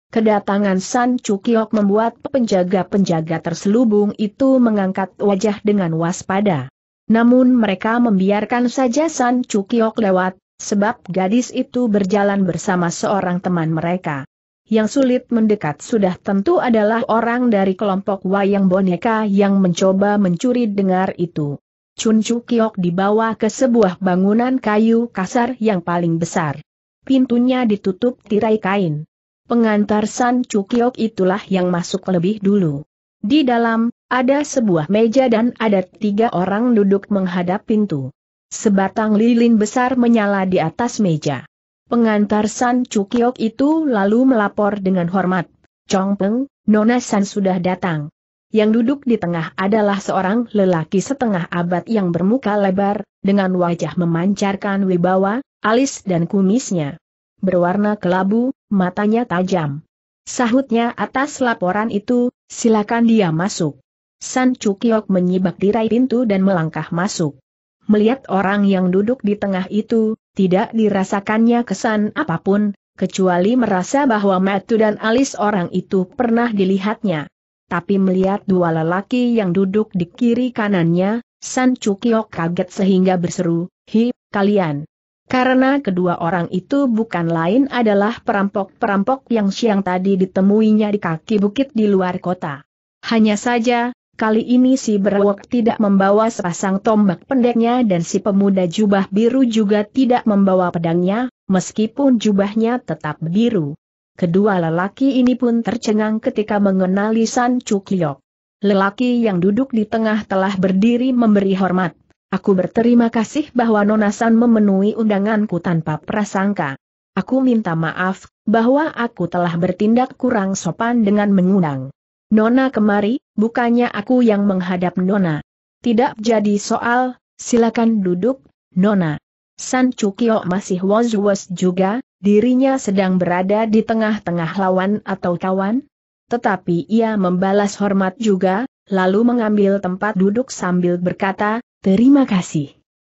A: Kedatangan San Cukiok membuat penjaga-penjaga terselubung itu mengangkat wajah dengan waspada. Namun mereka membiarkan saja San Cukiok lewat, sebab gadis itu berjalan bersama seorang teman mereka yang sulit mendekat sudah tentu adalah orang dari kelompok wayang boneka yang mencoba mencuri dengar itu. Chun Chu Kiok dibawa ke sebuah bangunan kayu kasar yang paling besar. Pintunya ditutup tirai kain. Pengantar San Chu Kiok itulah yang masuk lebih dulu. Di dalam, ada sebuah meja dan ada tiga orang duduk menghadap pintu. Sebatang lilin besar menyala di atas meja. Pengantar San Cukiok itu lalu melapor dengan hormat. Chong Peng, Nona San sudah datang. Yang duduk di tengah adalah seorang lelaki setengah abad yang bermuka lebar, dengan wajah memancarkan wibawa, alis dan kumisnya. Berwarna kelabu, matanya tajam. Sahutnya atas laporan itu, silakan dia masuk. San Cukiok menyibak tirai pintu dan melangkah masuk. Melihat orang yang duduk di tengah itu, tidak dirasakannya kesan apapun, kecuali merasa bahwa matu dan alis orang itu pernah dilihatnya. Tapi melihat dua lelaki yang duduk di kiri kanannya, San Chukyok kaget sehingga berseru, Hi, kalian! Karena kedua orang itu bukan lain adalah perampok-perampok yang siang tadi ditemuinya di kaki bukit di luar kota. Hanya saja, Kali ini si berwok tidak membawa sepasang tombak pendeknya dan si pemuda jubah biru juga tidak membawa pedangnya, meskipun jubahnya tetap biru. Kedua lelaki ini pun tercengang ketika mengenali San Cukyok. Lelaki yang duduk di tengah telah berdiri memberi hormat. Aku berterima kasih bahwa Nona San memenuhi undanganku tanpa prasangka. Aku minta maaf, bahwa aku telah bertindak kurang sopan dengan mengundang. Nona kemari, bukannya aku yang menghadap Nona. Tidak jadi soal, silakan duduk, Nona. San Cukio masih was-was juga, dirinya sedang berada di tengah-tengah lawan atau kawan. Tetapi ia membalas hormat juga, lalu mengambil tempat duduk sambil berkata, terima kasih.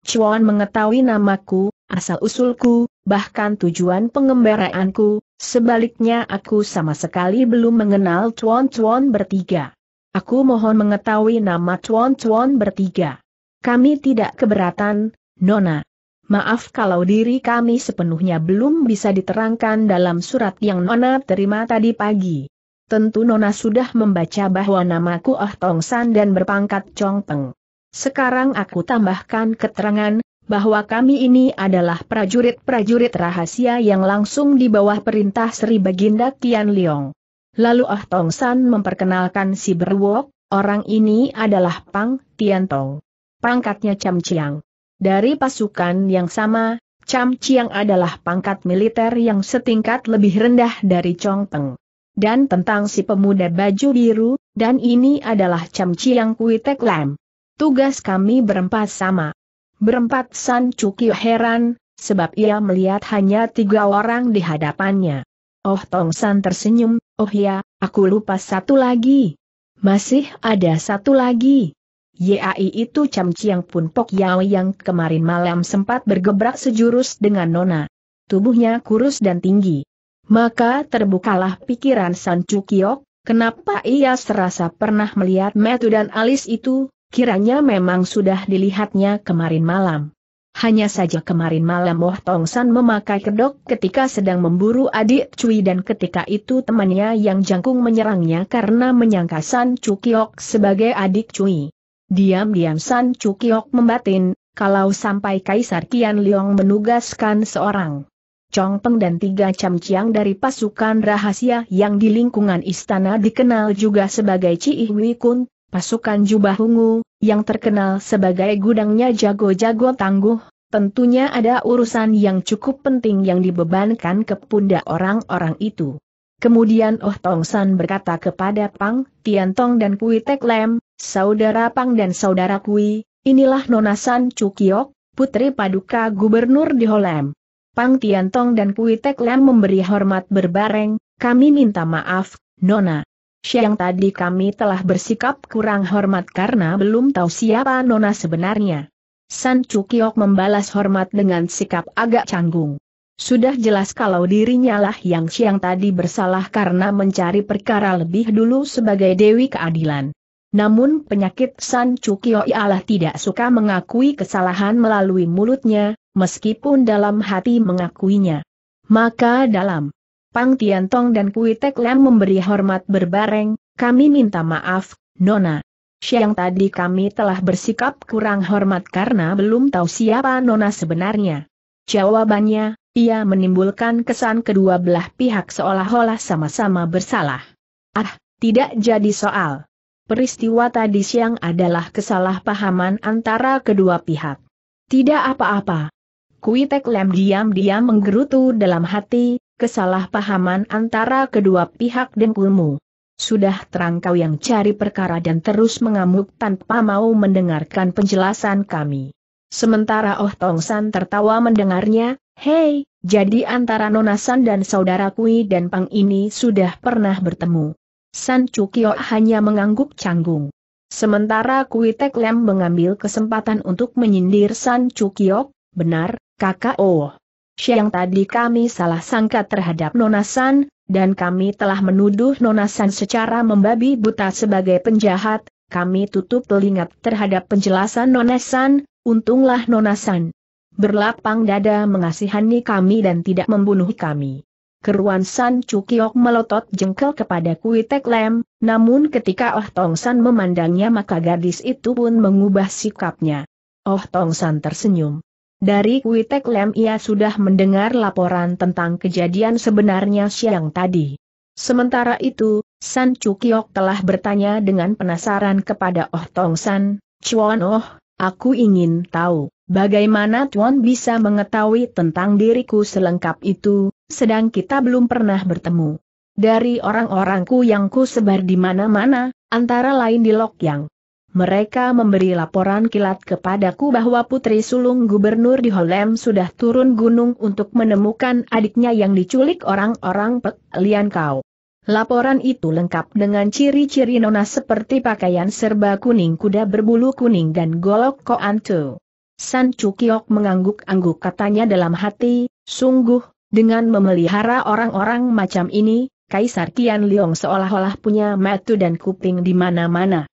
A: Chuan mengetahui namaku, asal-usulku, bahkan tujuan pengembaraanku, sebaliknya aku sama sekali belum mengenal cuan-cuan bertiga. Aku mohon mengetahui nama cuan-cuan bertiga. Kami tidak keberatan, Nona. Maaf kalau diri kami sepenuhnya belum bisa diterangkan dalam surat yang Nona terima tadi pagi. Tentu Nona sudah membaca bahwa namaku Ah Tong San dan berpangkat Chong Peng. Sekarang aku tambahkan keterangan, bahwa kami ini adalah prajurit-prajurit rahasia yang langsung di bawah perintah Sri Baginda Tian Liong. Lalu Ah Tong San memperkenalkan si Berwok, orang ini adalah Pang Tian Tong. Pangkatnya Cam Chiang. Dari pasukan yang sama, Cam Chiang adalah pangkat militer yang setingkat lebih rendah dari Chong Peng. Dan tentang si pemuda baju biru, dan ini adalah Cam Chiang Kui Tek Lam. Tugas kami berempat sama. Berempat San Cukio heran, sebab ia melihat hanya tiga orang di hadapannya. Oh Tong San tersenyum, oh ya, aku lupa satu lagi. Masih ada satu lagi. YAI itu Cam Chiang Pun Pok Yao yang kemarin malam sempat bergebrak sejurus dengan Nona. Tubuhnya kurus dan tinggi. Maka terbukalah pikiran San Cukio, kenapa ia serasa pernah melihat metu dan alis itu, kiranya memang sudah dilihatnya kemarin malam. Hanya saja kemarin malam Moh Tong San memakai kedok ketika sedang memburu adik Cui dan ketika itu temannya yang jangkung menyerangnya karena menyangka San Cukiok sebagai adik Cui. Diam-diam San Cukiok membatin, kalau sampai Kaisar Kian Liong menugaskan seorang Chong Peng dan tiga Chiang dari pasukan rahasia yang di lingkungan istana dikenal juga sebagai Cihui Kun, Pasukan Jubah Ungu, yang terkenal sebagai gudangnya jago-jago tangguh, tentunya ada urusan yang cukup penting yang dibebankan ke pundak orang-orang itu. Kemudian Oh Tong San berkata kepada Pang, Tian Tong dan Kui Tek Lem, Saudara Pang dan Saudara Kui, inilah Nona San Cukiok, Putri Paduka Gubernur di Holem. Pang Tian Tong dan Kui Tek Lem memberi hormat berbareng, kami minta maaf, Nona. Siang tadi kami telah bersikap kurang hormat karena belum tahu siapa Nona sebenarnya. San Cukiok membalas hormat dengan sikap agak canggung. Sudah jelas kalau dirinya lah yang siang tadi bersalah karena mencari perkara lebih dulu sebagai Dewi Keadilan. Namun penyakit San Cukiok ialah tidak suka mengakui kesalahan melalui mulutnya, meskipun dalam hati mengakuinya. Maka dalam Pang Tian Tong dan Kui Tek Lam memberi hormat berbareng, kami minta maaf, Nona. Siang tadi kami telah bersikap kurang hormat karena belum tahu siapa Nona sebenarnya. Jawabannya, ia menimbulkan kesan kedua belah pihak seolah-olah sama-sama bersalah. Ah, tidak jadi soal. Peristiwa tadi siang adalah kesalahpahaman antara kedua pihak. Tidak apa-apa. Kui Tek Lam diam-diam menggerutu dalam hati, kesalahpahaman antara kedua pihak dengkulmu. Sudah terang kau yang cari perkara dan terus mengamuk tanpa mau mendengarkan penjelasan kami. Sementara Oh Tong San tertawa mendengarnya, Hei, jadi antara Nona San dan saudara Kui dan Pang ini sudah pernah bertemu. San Cukio hanya mengangguk canggung. Sementara Kui Tek Lem mengambil kesempatan untuk menyindir San Cukio, benar, kakak Oh. Siang tadi kami salah sangka terhadap Nonasan, dan kami telah menuduh Nonasan secara membabi buta sebagai penjahat, kami tutup telinga terhadap penjelasan Nonasan, untunglah Nonasan. Berlapang dada mengasihani kami dan tidak membunuh kami. Keruan San Cukiok melotot jengkel kepada Kui Tek Lem, namun ketika Oh Tong San memandangnya maka gadis itu pun mengubah sikapnya. Oh Tong San tersenyum. Dari Witek Lem ia sudah mendengar laporan tentang kejadian sebenarnya siang tadi. Sementara itu, San Cukiok telah bertanya dengan penasaran kepada Oh Tong San, Chuan Oh, aku ingin tahu, bagaimana Tuan bisa mengetahui tentang diriku selengkap itu, sedang kita belum pernah bertemu. Dari orang-orangku yang ku sebar di mana-mana, antara lain di Lokyang, mereka memberi laporan kilat kepadaku bahwa putri sulung gubernur di Holem sudah turun gunung untuk menemukan adiknya yang diculik orang-orang Pek Kau. Laporan itu lengkap dengan ciri-ciri nona seperti pakaian serba kuning kuda berbulu kuning dan golok antu. San Cukiok mengangguk-angguk katanya dalam hati, sungguh, dengan memelihara orang-orang macam ini, Kaisar Qian Liong seolah-olah punya metu dan kuping di mana-mana.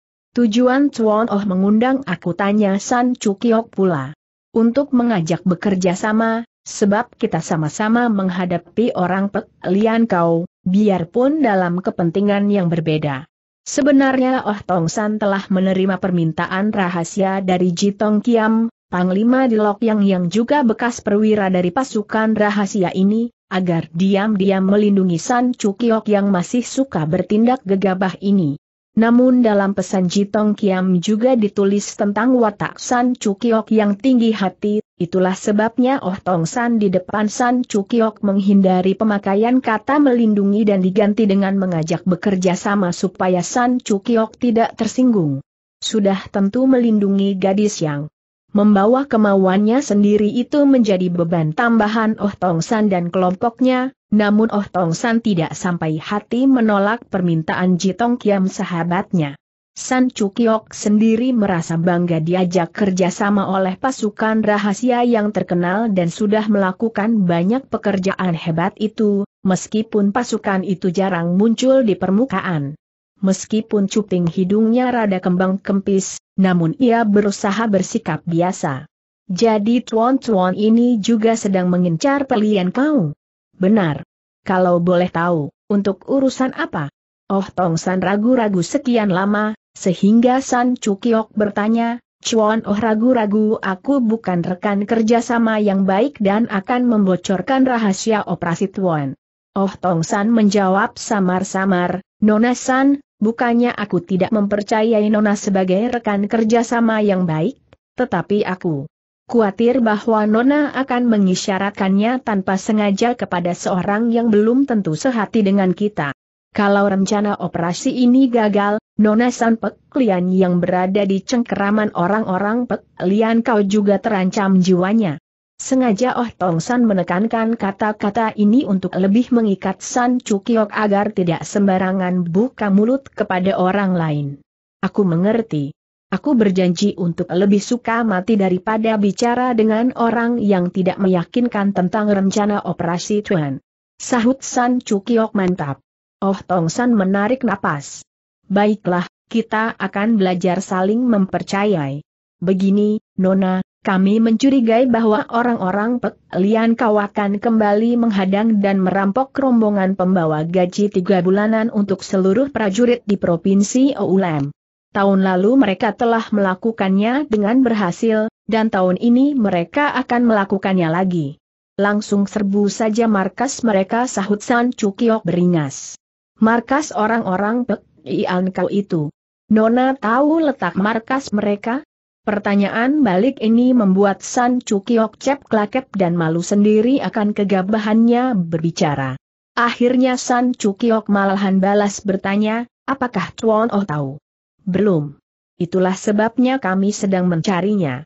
A: Tujuan Chuan Oh mengundang aku tanya San Chukiok pula. Untuk mengajak bekerja sama, sebab kita sama-sama menghadapi orang Pek Lian Kau, biarpun dalam kepentingan yang berbeda. Sebenarnya Oh Tong San telah menerima permintaan rahasia dari Jitong Kiam, Panglima di Lok Yang yang juga bekas perwira dari pasukan rahasia ini, agar diam-diam melindungi San Chukiok yang masih suka bertindak gegabah ini. Namun dalam pesan Jitong Kiam juga ditulis tentang watak San Cukiok yang tinggi hati, itulah sebabnya Oh Tong San di depan San Cukiok menghindari pemakaian kata melindungi dan diganti dengan mengajak bekerja sama supaya San Cukiok tidak tersinggung. Sudah tentu melindungi gadis yang membawa kemauannya sendiri itu menjadi beban tambahan Oh Tong San dan kelompoknya, namun Oh Tong San tidak sampai hati menolak permintaan Jitong Kiam sahabatnya. San Chukyok sendiri merasa bangga diajak kerjasama oleh pasukan rahasia yang terkenal dan sudah melakukan banyak pekerjaan hebat itu, meskipun pasukan itu jarang muncul di permukaan. Meskipun cuping hidungnya rada kembang kempis, namun ia berusaha bersikap biasa. Jadi tuan-tuan ini juga sedang mengincar pilihan kau? Benar. Kalau boleh tahu, untuk urusan apa? Oh Tong San ragu-ragu sekian lama, sehingga San Cukiok bertanya, Chuan Oh ragu-ragu aku bukan rekan kerjasama yang baik dan akan membocorkan rahasia operasi Tuan. Oh Tong San menjawab samar-samar, Nona San, bukannya aku tidak mempercayai Nona sebagai rekan kerjasama yang baik, tetapi aku khawatir bahwa Nona akan mengisyaratkannya tanpa sengaja kepada seorang yang belum tentu sehati dengan kita. Kalau rencana operasi ini gagal, Nona San Pek yang berada di cengkeraman orang-orang Pek kau juga terancam jiwanya. Sengaja Oh Tong San menekankan kata-kata ini untuk lebih mengikat San Cukiok agar tidak sembarangan buka mulut kepada orang lain. Aku mengerti. Aku berjanji untuk lebih suka mati daripada bicara dengan orang yang tidak meyakinkan tentang rencana operasi Tuan. Sahut San Cukiok mantap. Oh Tong San menarik napas. Baiklah, kita akan belajar saling mempercayai. Begini, Nona, kami mencurigai bahwa orang-orang Pek Lian Kau akan kembali menghadang dan merampok rombongan pembawa gaji tiga bulanan untuk seluruh prajurit di Provinsi Oulem. Tahun lalu mereka telah melakukannya dengan berhasil, dan tahun ini mereka akan melakukannya lagi. Langsung serbu saja markas mereka sahut San Cukiok beringas. Markas orang-orang Pek Lian Kau itu. Nona tahu letak markas mereka? Pertanyaan balik ini membuat San Cukiok cep klakep dan malu sendiri akan kegabahannya berbicara. Akhirnya San Cukiok malahan balas bertanya, apakah Tuan Oh tahu? Belum. Itulah sebabnya kami sedang mencarinya.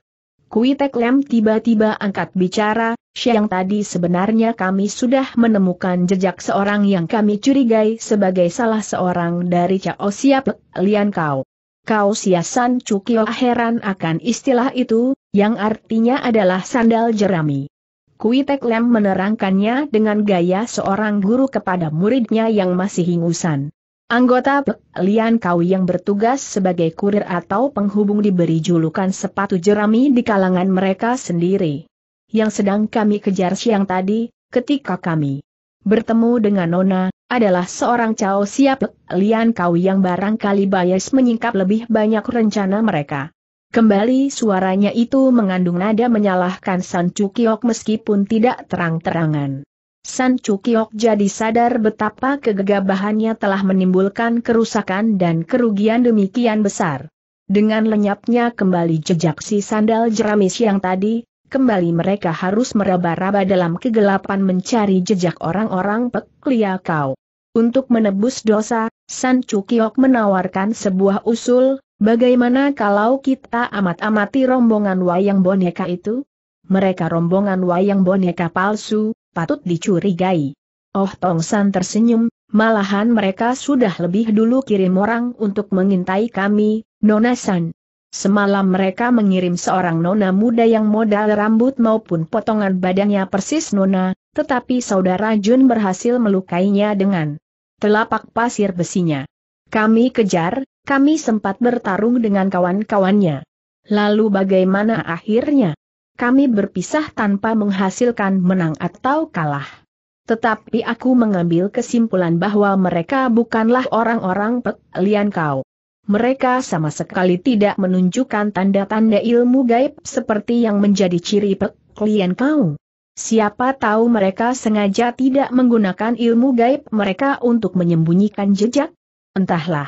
A: Kui Tek Lem tiba-tiba angkat bicara, siang tadi sebenarnya kami sudah menemukan jejak seorang yang kami curigai sebagai salah seorang dari Chao Siap Lian Kau. Kau siasan Cukio heran akan istilah itu, yang artinya adalah sandal jerami. Kui Tek Lem menerangkannya dengan gaya seorang guru kepada muridnya yang masih hingusan. Anggota Lian Kau yang bertugas sebagai kurir atau penghubung diberi julukan sepatu jerami di kalangan mereka sendiri. Yang sedang kami kejar siang tadi, ketika kami bertemu dengan Nona, adalah seorang Cao Siap Lian Kau yang barangkali bias menyingkap lebih banyak rencana mereka. Kembali suaranya itu mengandung nada menyalahkan San Cukiok meskipun tidak terang-terangan. San Cukiok jadi sadar betapa kegegabahannya telah menimbulkan kerusakan dan kerugian demikian besar. Dengan lenyapnya kembali jejak si sandal jeramis yang tadi, kembali mereka harus meraba-raba dalam kegelapan mencari jejak orang-orang Peklia Kau. Untuk menebus dosa, San Cukiok menawarkan sebuah usul, bagaimana kalau kita amat-amati rombongan wayang boneka itu? Mereka rombongan wayang boneka palsu, patut dicurigai. Oh Tong San tersenyum, malahan mereka sudah lebih dulu kirim orang untuk mengintai kami, Nona San. Semalam mereka mengirim seorang nona muda yang modal rambut maupun potongan badannya persis nona, tetapi saudara Jun berhasil melukainya dengan telapak pasir besinya. Kami kejar, kami sempat bertarung dengan kawan-kawannya. Lalu bagaimana akhirnya? Kami berpisah tanpa menghasilkan menang atau kalah. Tetapi aku mengambil kesimpulan bahwa mereka bukanlah orang-orang pelian kau mereka sama sekali tidak menunjukkan tanda-tanda ilmu gaib seperti yang menjadi ciri klien kau. Siapa tahu mereka sengaja tidak menggunakan ilmu gaib mereka untuk menyembunyikan jejak? Entahlah.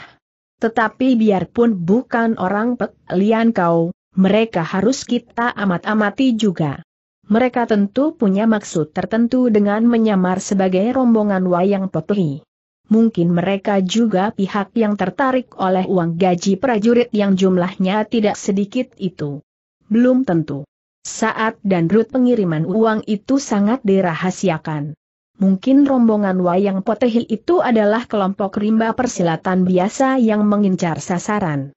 A: Tetapi biarpun bukan orang peklian kau, mereka harus kita amat-amati juga. Mereka tentu punya maksud tertentu dengan menyamar sebagai rombongan wayang petuhi mungkin mereka juga pihak yang tertarik oleh uang gaji prajurit yang jumlahnya tidak sedikit itu. Belum tentu. Saat dan rut pengiriman uang itu sangat dirahasiakan. Mungkin rombongan wayang potehil itu adalah kelompok rimba persilatan biasa yang mengincar sasaran.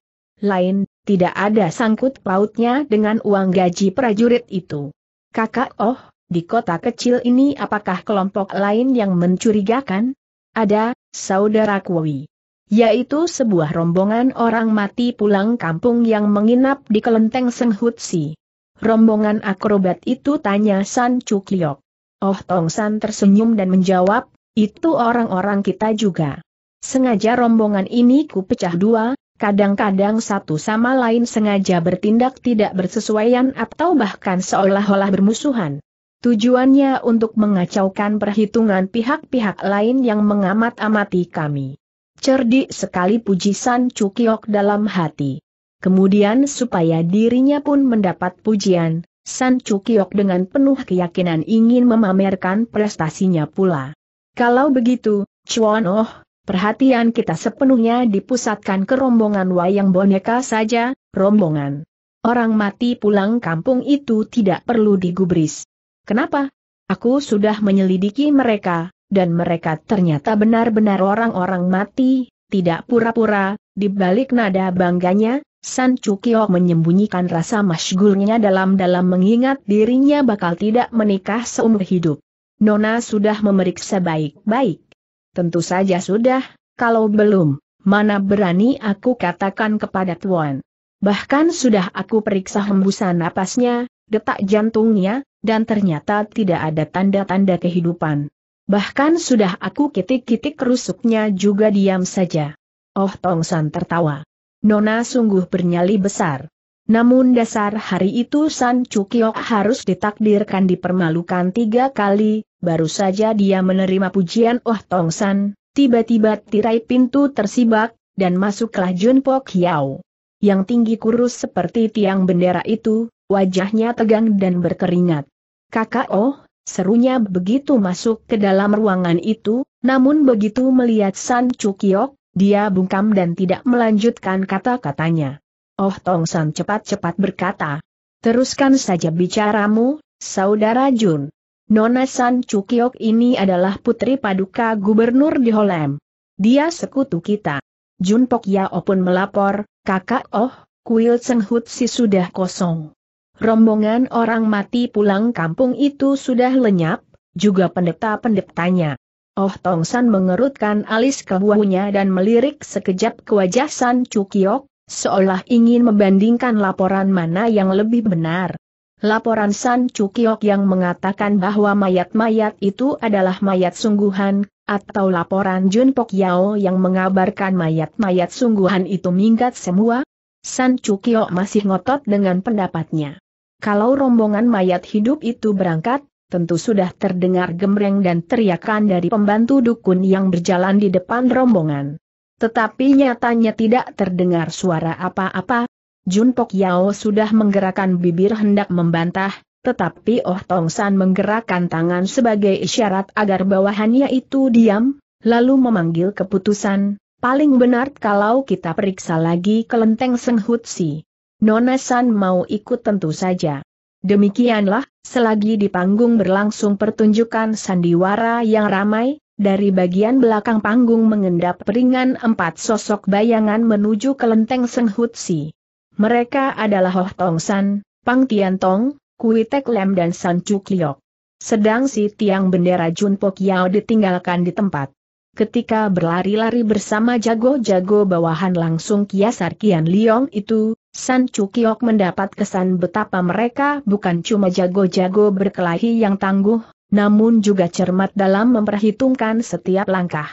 A: Lain, tidak ada sangkut pautnya dengan uang gaji prajurit itu. Kakak oh, di kota kecil ini apakah kelompok lain yang mencurigakan? Ada, saudara Kui. Yaitu sebuah rombongan orang mati pulang kampung yang menginap di kelenteng Senghutsi. Rombongan akrobat itu tanya San Cukliok. Oh Tong San tersenyum dan menjawab, itu orang-orang kita juga. Sengaja rombongan ini ku pecah dua, kadang-kadang satu sama lain sengaja bertindak tidak bersesuaian atau bahkan seolah-olah bermusuhan. Tujuannya untuk mengacaukan perhitungan pihak-pihak lain yang mengamat-amati kami. Cerdik sekali pujisan Cukiok dalam hati. Kemudian supaya dirinya pun mendapat pujian, San Cukiok dengan penuh keyakinan ingin memamerkan prestasinya pula. Kalau begitu, Chuan Oh, perhatian kita sepenuhnya dipusatkan ke rombongan wayang boneka saja, rombongan. Orang mati pulang kampung itu tidak perlu digubris. Kenapa? Aku sudah menyelidiki mereka, dan mereka ternyata benar-benar orang-orang mati, tidak pura-pura, di balik nada bangganya, San Chukio menyembunyikan rasa masgulnya dalam-dalam mengingat dirinya bakal tidak menikah seumur hidup. Nona sudah memeriksa baik-baik. Tentu saja sudah, kalau belum, mana berani aku katakan kepada Tuan. Bahkan sudah aku periksa hembusan napasnya, detak jantungnya, dan ternyata tidak ada tanda-tanda kehidupan. Bahkan sudah aku kitik-kitik rusuknya juga diam saja. Oh Tong San tertawa. Nona sungguh bernyali besar. Namun dasar hari itu San Cukiok harus ditakdirkan dipermalukan tiga kali, baru saja dia menerima pujian Oh Tong San, tiba-tiba tirai pintu tersibak, dan masuklah Jun Pok Hiao. Yang tinggi kurus seperti tiang bendera itu, Wajahnya tegang dan berkeringat. Kakak oh, serunya begitu masuk ke dalam ruangan itu, namun begitu melihat San Cukiok, dia bungkam dan tidak melanjutkan kata-katanya. Oh Tong San cepat-cepat berkata. Teruskan saja bicaramu, Saudara Jun. Nona San Cukiok ini adalah putri paduka gubernur di Holem. Dia sekutu kita. Jun Pok Yao pun melapor, kakak oh, kuil Senghut si sudah kosong rombongan orang mati pulang kampung itu sudah lenyap, juga pendeta-pendetanya. Oh Tong San mengerutkan alis ke buahnya dan melirik sekejap ke wajah San Cukiok, seolah ingin membandingkan laporan mana yang lebih benar. Laporan San Cukiok yang mengatakan bahwa mayat-mayat itu adalah mayat sungguhan, atau laporan Jun Pok Yao yang mengabarkan mayat-mayat sungguhan itu minggat semua? San Cukiok masih ngotot dengan pendapatnya. Kalau rombongan mayat hidup itu berangkat, tentu sudah terdengar gemreng dan teriakan dari pembantu dukun yang berjalan di depan rombongan. Tetapi nyatanya tidak terdengar suara apa-apa. Junpok Yao sudah menggerakkan bibir hendak membantah, tetapi Oh Tong San menggerakkan tangan sebagai isyarat agar bawahannya itu diam, lalu memanggil keputusan, paling benar kalau kita periksa lagi kelenteng Seng Hutsi. Nona San mau ikut tentu saja. Demikianlah, selagi di panggung berlangsung pertunjukan sandiwara yang ramai, dari bagian belakang panggung mengendap peringan empat sosok bayangan menuju ke lenteng Seng Hutsi. Mereka adalah Hoh Tong San, Pang Tian Tong, Kui Tek Lem dan San Chuk Liok. Sedang si tiang bendera Jun Pok Yao ditinggalkan di tempat. Ketika berlari-lari bersama jago-jago bawahan langsung Kiasar Kian Liong itu, San Cukiok mendapat kesan betapa mereka bukan cuma jago-jago berkelahi yang tangguh, namun juga cermat dalam memperhitungkan setiap langkah.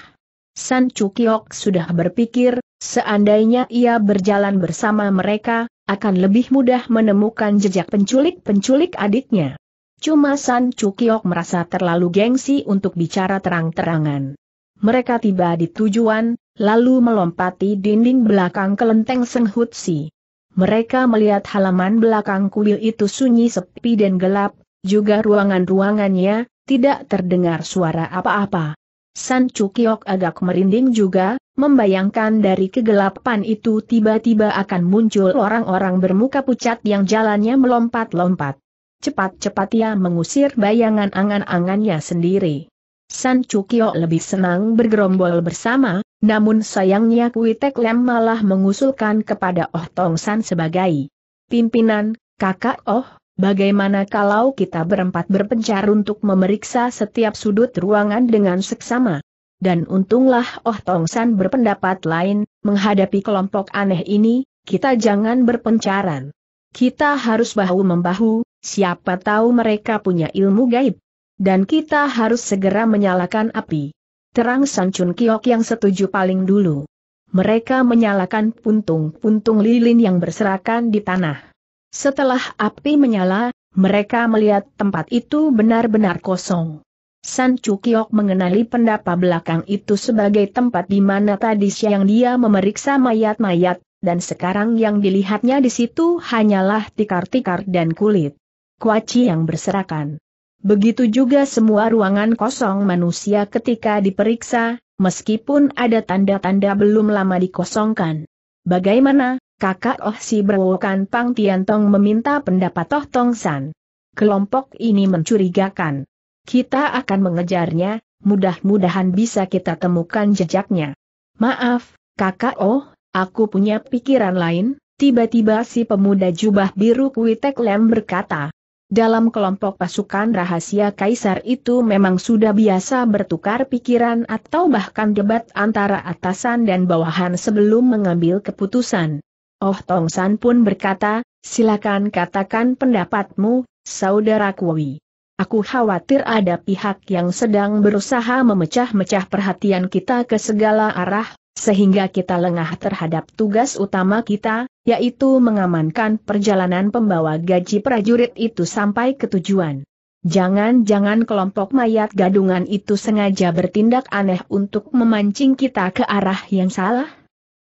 A: San Cukiok sudah berpikir, seandainya ia berjalan bersama mereka, akan lebih mudah menemukan jejak penculik-penculik adiknya. Cuma San Cukiok merasa terlalu gengsi untuk bicara terang-terangan. Mereka tiba di tujuan, lalu melompati dinding belakang kelenteng Senghutsi mereka melihat halaman belakang kuil itu sunyi sepi dan gelap, juga ruangan-ruangannya, tidak terdengar suara apa-apa. San Chukyok agak merinding juga, membayangkan dari kegelapan itu tiba-tiba akan muncul orang-orang bermuka pucat yang jalannya melompat-lompat. Cepat-cepat ia mengusir bayangan angan-angannya sendiri. San Chukyok lebih senang bergerombol bersama, namun sayangnya Kui Tek Lem malah mengusulkan kepada Oh Tong San sebagai pimpinan, kakak Oh, bagaimana kalau kita berempat berpencar untuk memeriksa setiap sudut ruangan dengan seksama? Dan untunglah Oh Tong San berpendapat lain, menghadapi kelompok aneh ini, kita jangan berpencaran. Kita harus bahu-membahu, siapa tahu mereka punya ilmu gaib. Dan kita harus segera menyalakan api. Terang San Chun Kiok yang setuju paling dulu. Mereka menyalakan puntung-puntung lilin yang berserakan di tanah. Setelah api menyala, mereka melihat tempat itu benar-benar kosong. San Kyok mengenali pendapa belakang itu sebagai tempat di mana tadi siang dia memeriksa mayat-mayat, dan sekarang yang dilihatnya di situ hanyalah tikar-tikar dan kulit. Kuaci yang berserakan. Begitu juga semua ruangan kosong manusia ketika diperiksa, meskipun ada tanda-tanda belum lama dikosongkan. Bagaimana, kakak Oh Si Berwokan Pang Tiantong meminta pendapat Toh Tong San. Kelompok ini mencurigakan. Kita akan mengejarnya, mudah-mudahan bisa kita temukan jejaknya. Maaf, kakak Oh, aku punya pikiran lain, tiba-tiba si pemuda jubah biru Kuitek Lem berkata. Dalam kelompok pasukan rahasia kaisar itu memang sudah biasa bertukar pikiran atau bahkan debat antara atasan dan bawahan sebelum mengambil keputusan. Oh Tong San pun berkata, silakan katakan pendapatmu, Saudara Kui. Aku khawatir ada pihak yang sedang berusaha memecah-mecah perhatian kita ke segala arah, sehingga kita lengah terhadap tugas utama kita, yaitu mengamankan perjalanan pembawa gaji prajurit itu sampai ke tujuan. Jangan-jangan kelompok mayat gadungan itu sengaja bertindak aneh untuk memancing kita ke arah yang salah?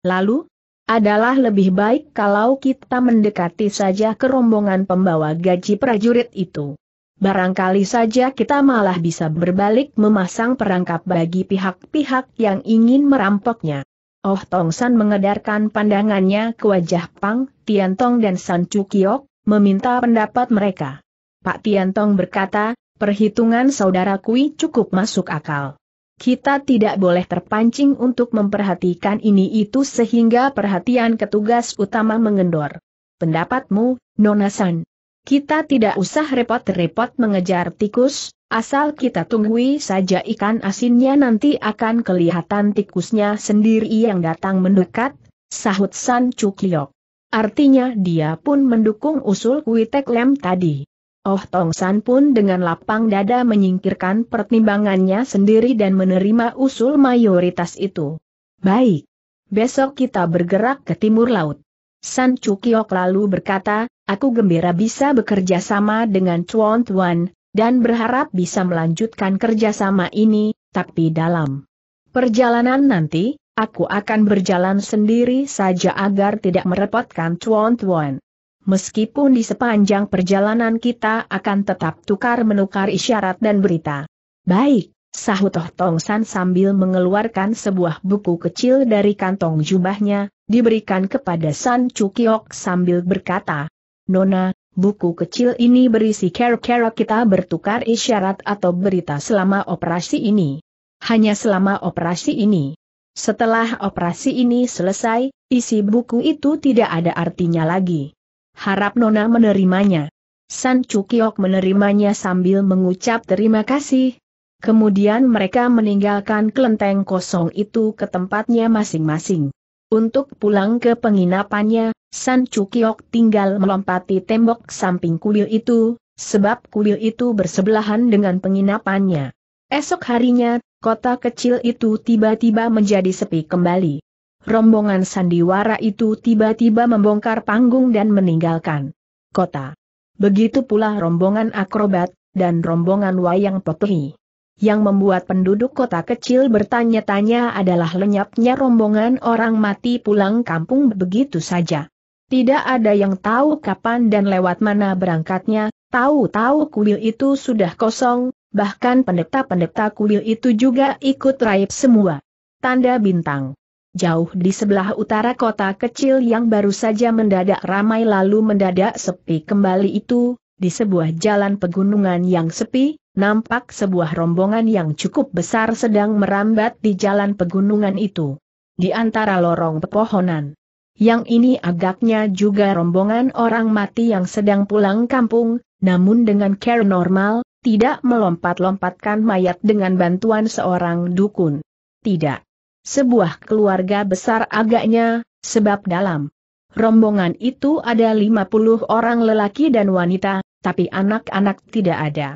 A: Lalu, adalah lebih baik kalau kita mendekati saja kerombongan pembawa gaji prajurit itu. Barangkali saja kita malah bisa berbalik memasang perangkap bagi pihak-pihak yang ingin merampoknya. Oh Tong San mengedarkan pandangannya ke wajah Pang, Tian Tong dan San Cukiok, meminta pendapat mereka. Pak Tian Tong berkata, perhitungan saudara Kui cukup masuk akal. Kita tidak boleh terpancing untuk memperhatikan ini itu sehingga perhatian ketugas utama mengendor. Pendapatmu, Nona San? Kita tidak usah repot-repot mengejar tikus, asal kita tunggui saja ikan asinnya nanti akan kelihatan tikusnya sendiri yang datang mendekat, sahut San Cukliok. Artinya dia pun mendukung usul Kuitek Lem tadi. Oh Tong San pun dengan lapang dada menyingkirkan pertimbangannya sendiri dan menerima usul mayoritas itu. Baik. Besok kita bergerak ke timur laut. San Cukiok lalu berkata, Aku gembira bisa bekerja sama dengan Chuan Tuan, dan berharap bisa melanjutkan kerjasama ini, tapi dalam perjalanan nanti, aku akan berjalan sendiri saja agar tidak merepotkan Chuan Tuan. Meskipun di sepanjang perjalanan kita akan tetap tukar-menukar isyarat dan berita. Baik, sahut Oh Tong San sambil mengeluarkan sebuah buku kecil dari kantong jubahnya, diberikan kepada San Chu Kiok sambil berkata, Nona, buku kecil ini berisi kira-kira kita bertukar isyarat atau berita selama operasi ini. Hanya selama operasi ini. Setelah operasi ini selesai, isi buku itu tidak ada artinya lagi. Harap Nona menerimanya. San Chukyok menerimanya sambil mengucap terima kasih. Kemudian mereka meninggalkan kelenteng kosong itu ke tempatnya masing-masing. Untuk pulang ke penginapannya, San Cukiok tinggal melompati tembok samping kuil itu, sebab kuil itu bersebelahan dengan penginapannya. Esok harinya, kota kecil itu tiba-tiba menjadi sepi kembali. Rombongan sandiwara itu tiba-tiba membongkar panggung dan meninggalkan kota. Begitu pula rombongan akrobat, dan rombongan wayang potehi. Yang membuat penduduk kota kecil bertanya-tanya adalah lenyapnya rombongan orang mati pulang kampung begitu saja. Tidak ada yang tahu kapan dan lewat mana berangkatnya, tahu-tahu kuil itu sudah kosong, bahkan pendeta-pendeta kuil itu juga ikut raib semua. Tanda bintang. Jauh di sebelah utara kota kecil yang baru saja mendadak ramai lalu mendadak sepi kembali itu, di sebuah jalan pegunungan yang sepi, nampak sebuah rombongan yang cukup besar sedang merambat di jalan pegunungan itu. Di antara lorong pepohonan yang ini agaknya juga rombongan orang mati yang sedang pulang kampung, namun dengan care normal, tidak melompat-lompatkan mayat dengan bantuan seorang dukun. Tidak. Sebuah keluarga besar agaknya, sebab dalam rombongan itu ada 50 orang lelaki dan wanita, tapi anak-anak tidak ada.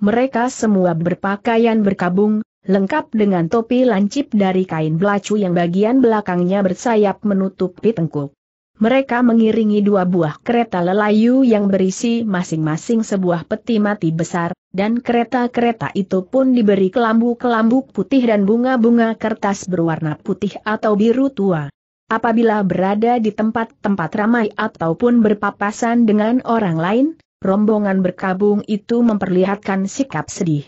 A: Mereka semua berpakaian berkabung, lengkap dengan topi lancip dari kain belacu yang bagian belakangnya bersayap menutupi tengkuk. Mereka mengiringi dua buah kereta lelayu yang berisi masing-masing sebuah peti mati besar, dan kereta-kereta itu pun diberi kelambu-kelambu putih dan bunga-bunga kertas berwarna putih atau biru tua. Apabila berada di tempat-tempat ramai ataupun berpapasan dengan orang lain, rombongan berkabung itu memperlihatkan sikap sedih.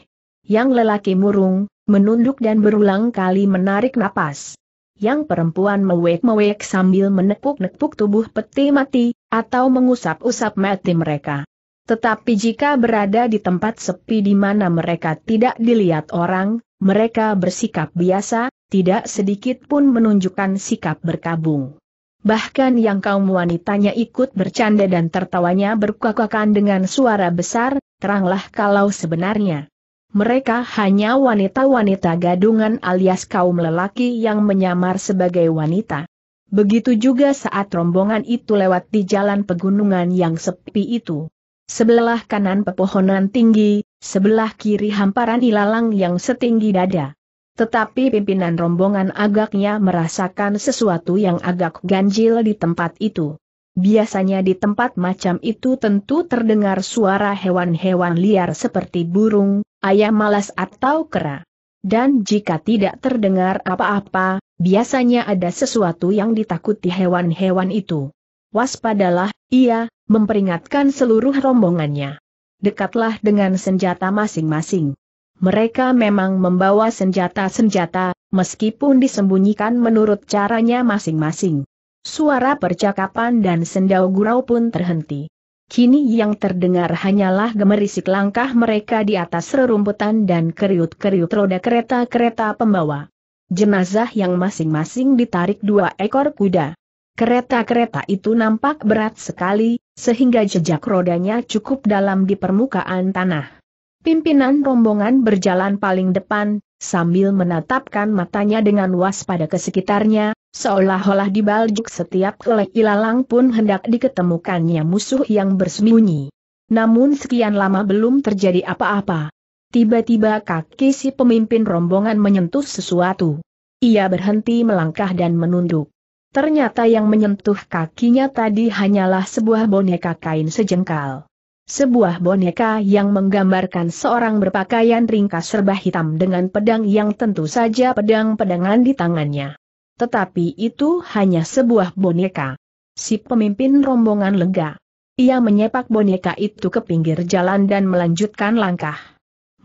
A: Yang lelaki murung, menunduk dan berulang kali menarik napas. Yang perempuan mewek-mewek sambil menepuk-nepuk tubuh peti mati, atau mengusap-usap mati mereka. Tetapi jika berada di tempat sepi di mana mereka tidak dilihat orang, mereka bersikap biasa, tidak sedikit pun menunjukkan sikap berkabung. Bahkan yang kaum wanitanya ikut bercanda dan tertawanya berkuakakan dengan suara besar, teranglah kalau sebenarnya mereka hanya wanita-wanita gadungan alias kaum lelaki yang menyamar sebagai wanita. Begitu juga saat rombongan itu lewat di jalan pegunungan yang sepi itu. Sebelah kanan pepohonan tinggi, sebelah kiri hamparan ilalang yang setinggi dada. Tetapi pimpinan rombongan agaknya merasakan sesuatu yang agak ganjil di tempat itu. Biasanya di tempat macam itu tentu terdengar suara hewan-hewan liar seperti burung, ayam malas atau kera. Dan jika tidak terdengar apa-apa, biasanya ada sesuatu yang ditakuti hewan-hewan itu. Waspadalah, ia, memperingatkan seluruh rombongannya. Dekatlah dengan senjata masing-masing. Mereka memang membawa senjata-senjata, meskipun disembunyikan menurut caranya masing-masing suara percakapan dan sendau gurau pun terhenti. Kini yang terdengar hanyalah gemerisik langkah mereka di atas rerumputan dan keriut-keriut roda kereta-kereta pembawa. Jenazah yang masing-masing ditarik dua ekor kuda. Kereta-kereta itu nampak berat sekali, sehingga jejak rodanya cukup dalam di permukaan tanah. Pimpinan rombongan berjalan paling depan, sambil menatapkan matanya dengan waspada ke sekitarnya, seolah-olah dibaljuk setiap kelek ilalang pun hendak diketemukannya musuh yang bersembunyi. Namun sekian lama belum terjadi apa-apa. Tiba-tiba kaki si pemimpin rombongan menyentuh sesuatu. Ia berhenti melangkah dan menunduk. Ternyata yang menyentuh kakinya tadi hanyalah sebuah boneka kain sejengkal. Sebuah boneka yang menggambarkan seorang berpakaian ringkas serba hitam dengan pedang yang tentu saja pedang-pedangan di tangannya. Tetapi itu hanya sebuah boneka. Si pemimpin rombongan lega. Ia menyepak boneka itu ke pinggir jalan dan melanjutkan langkah.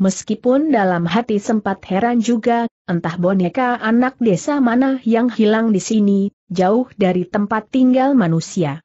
A: Meskipun dalam hati sempat heran juga, entah boneka anak desa mana yang hilang di sini, jauh dari tempat tinggal manusia.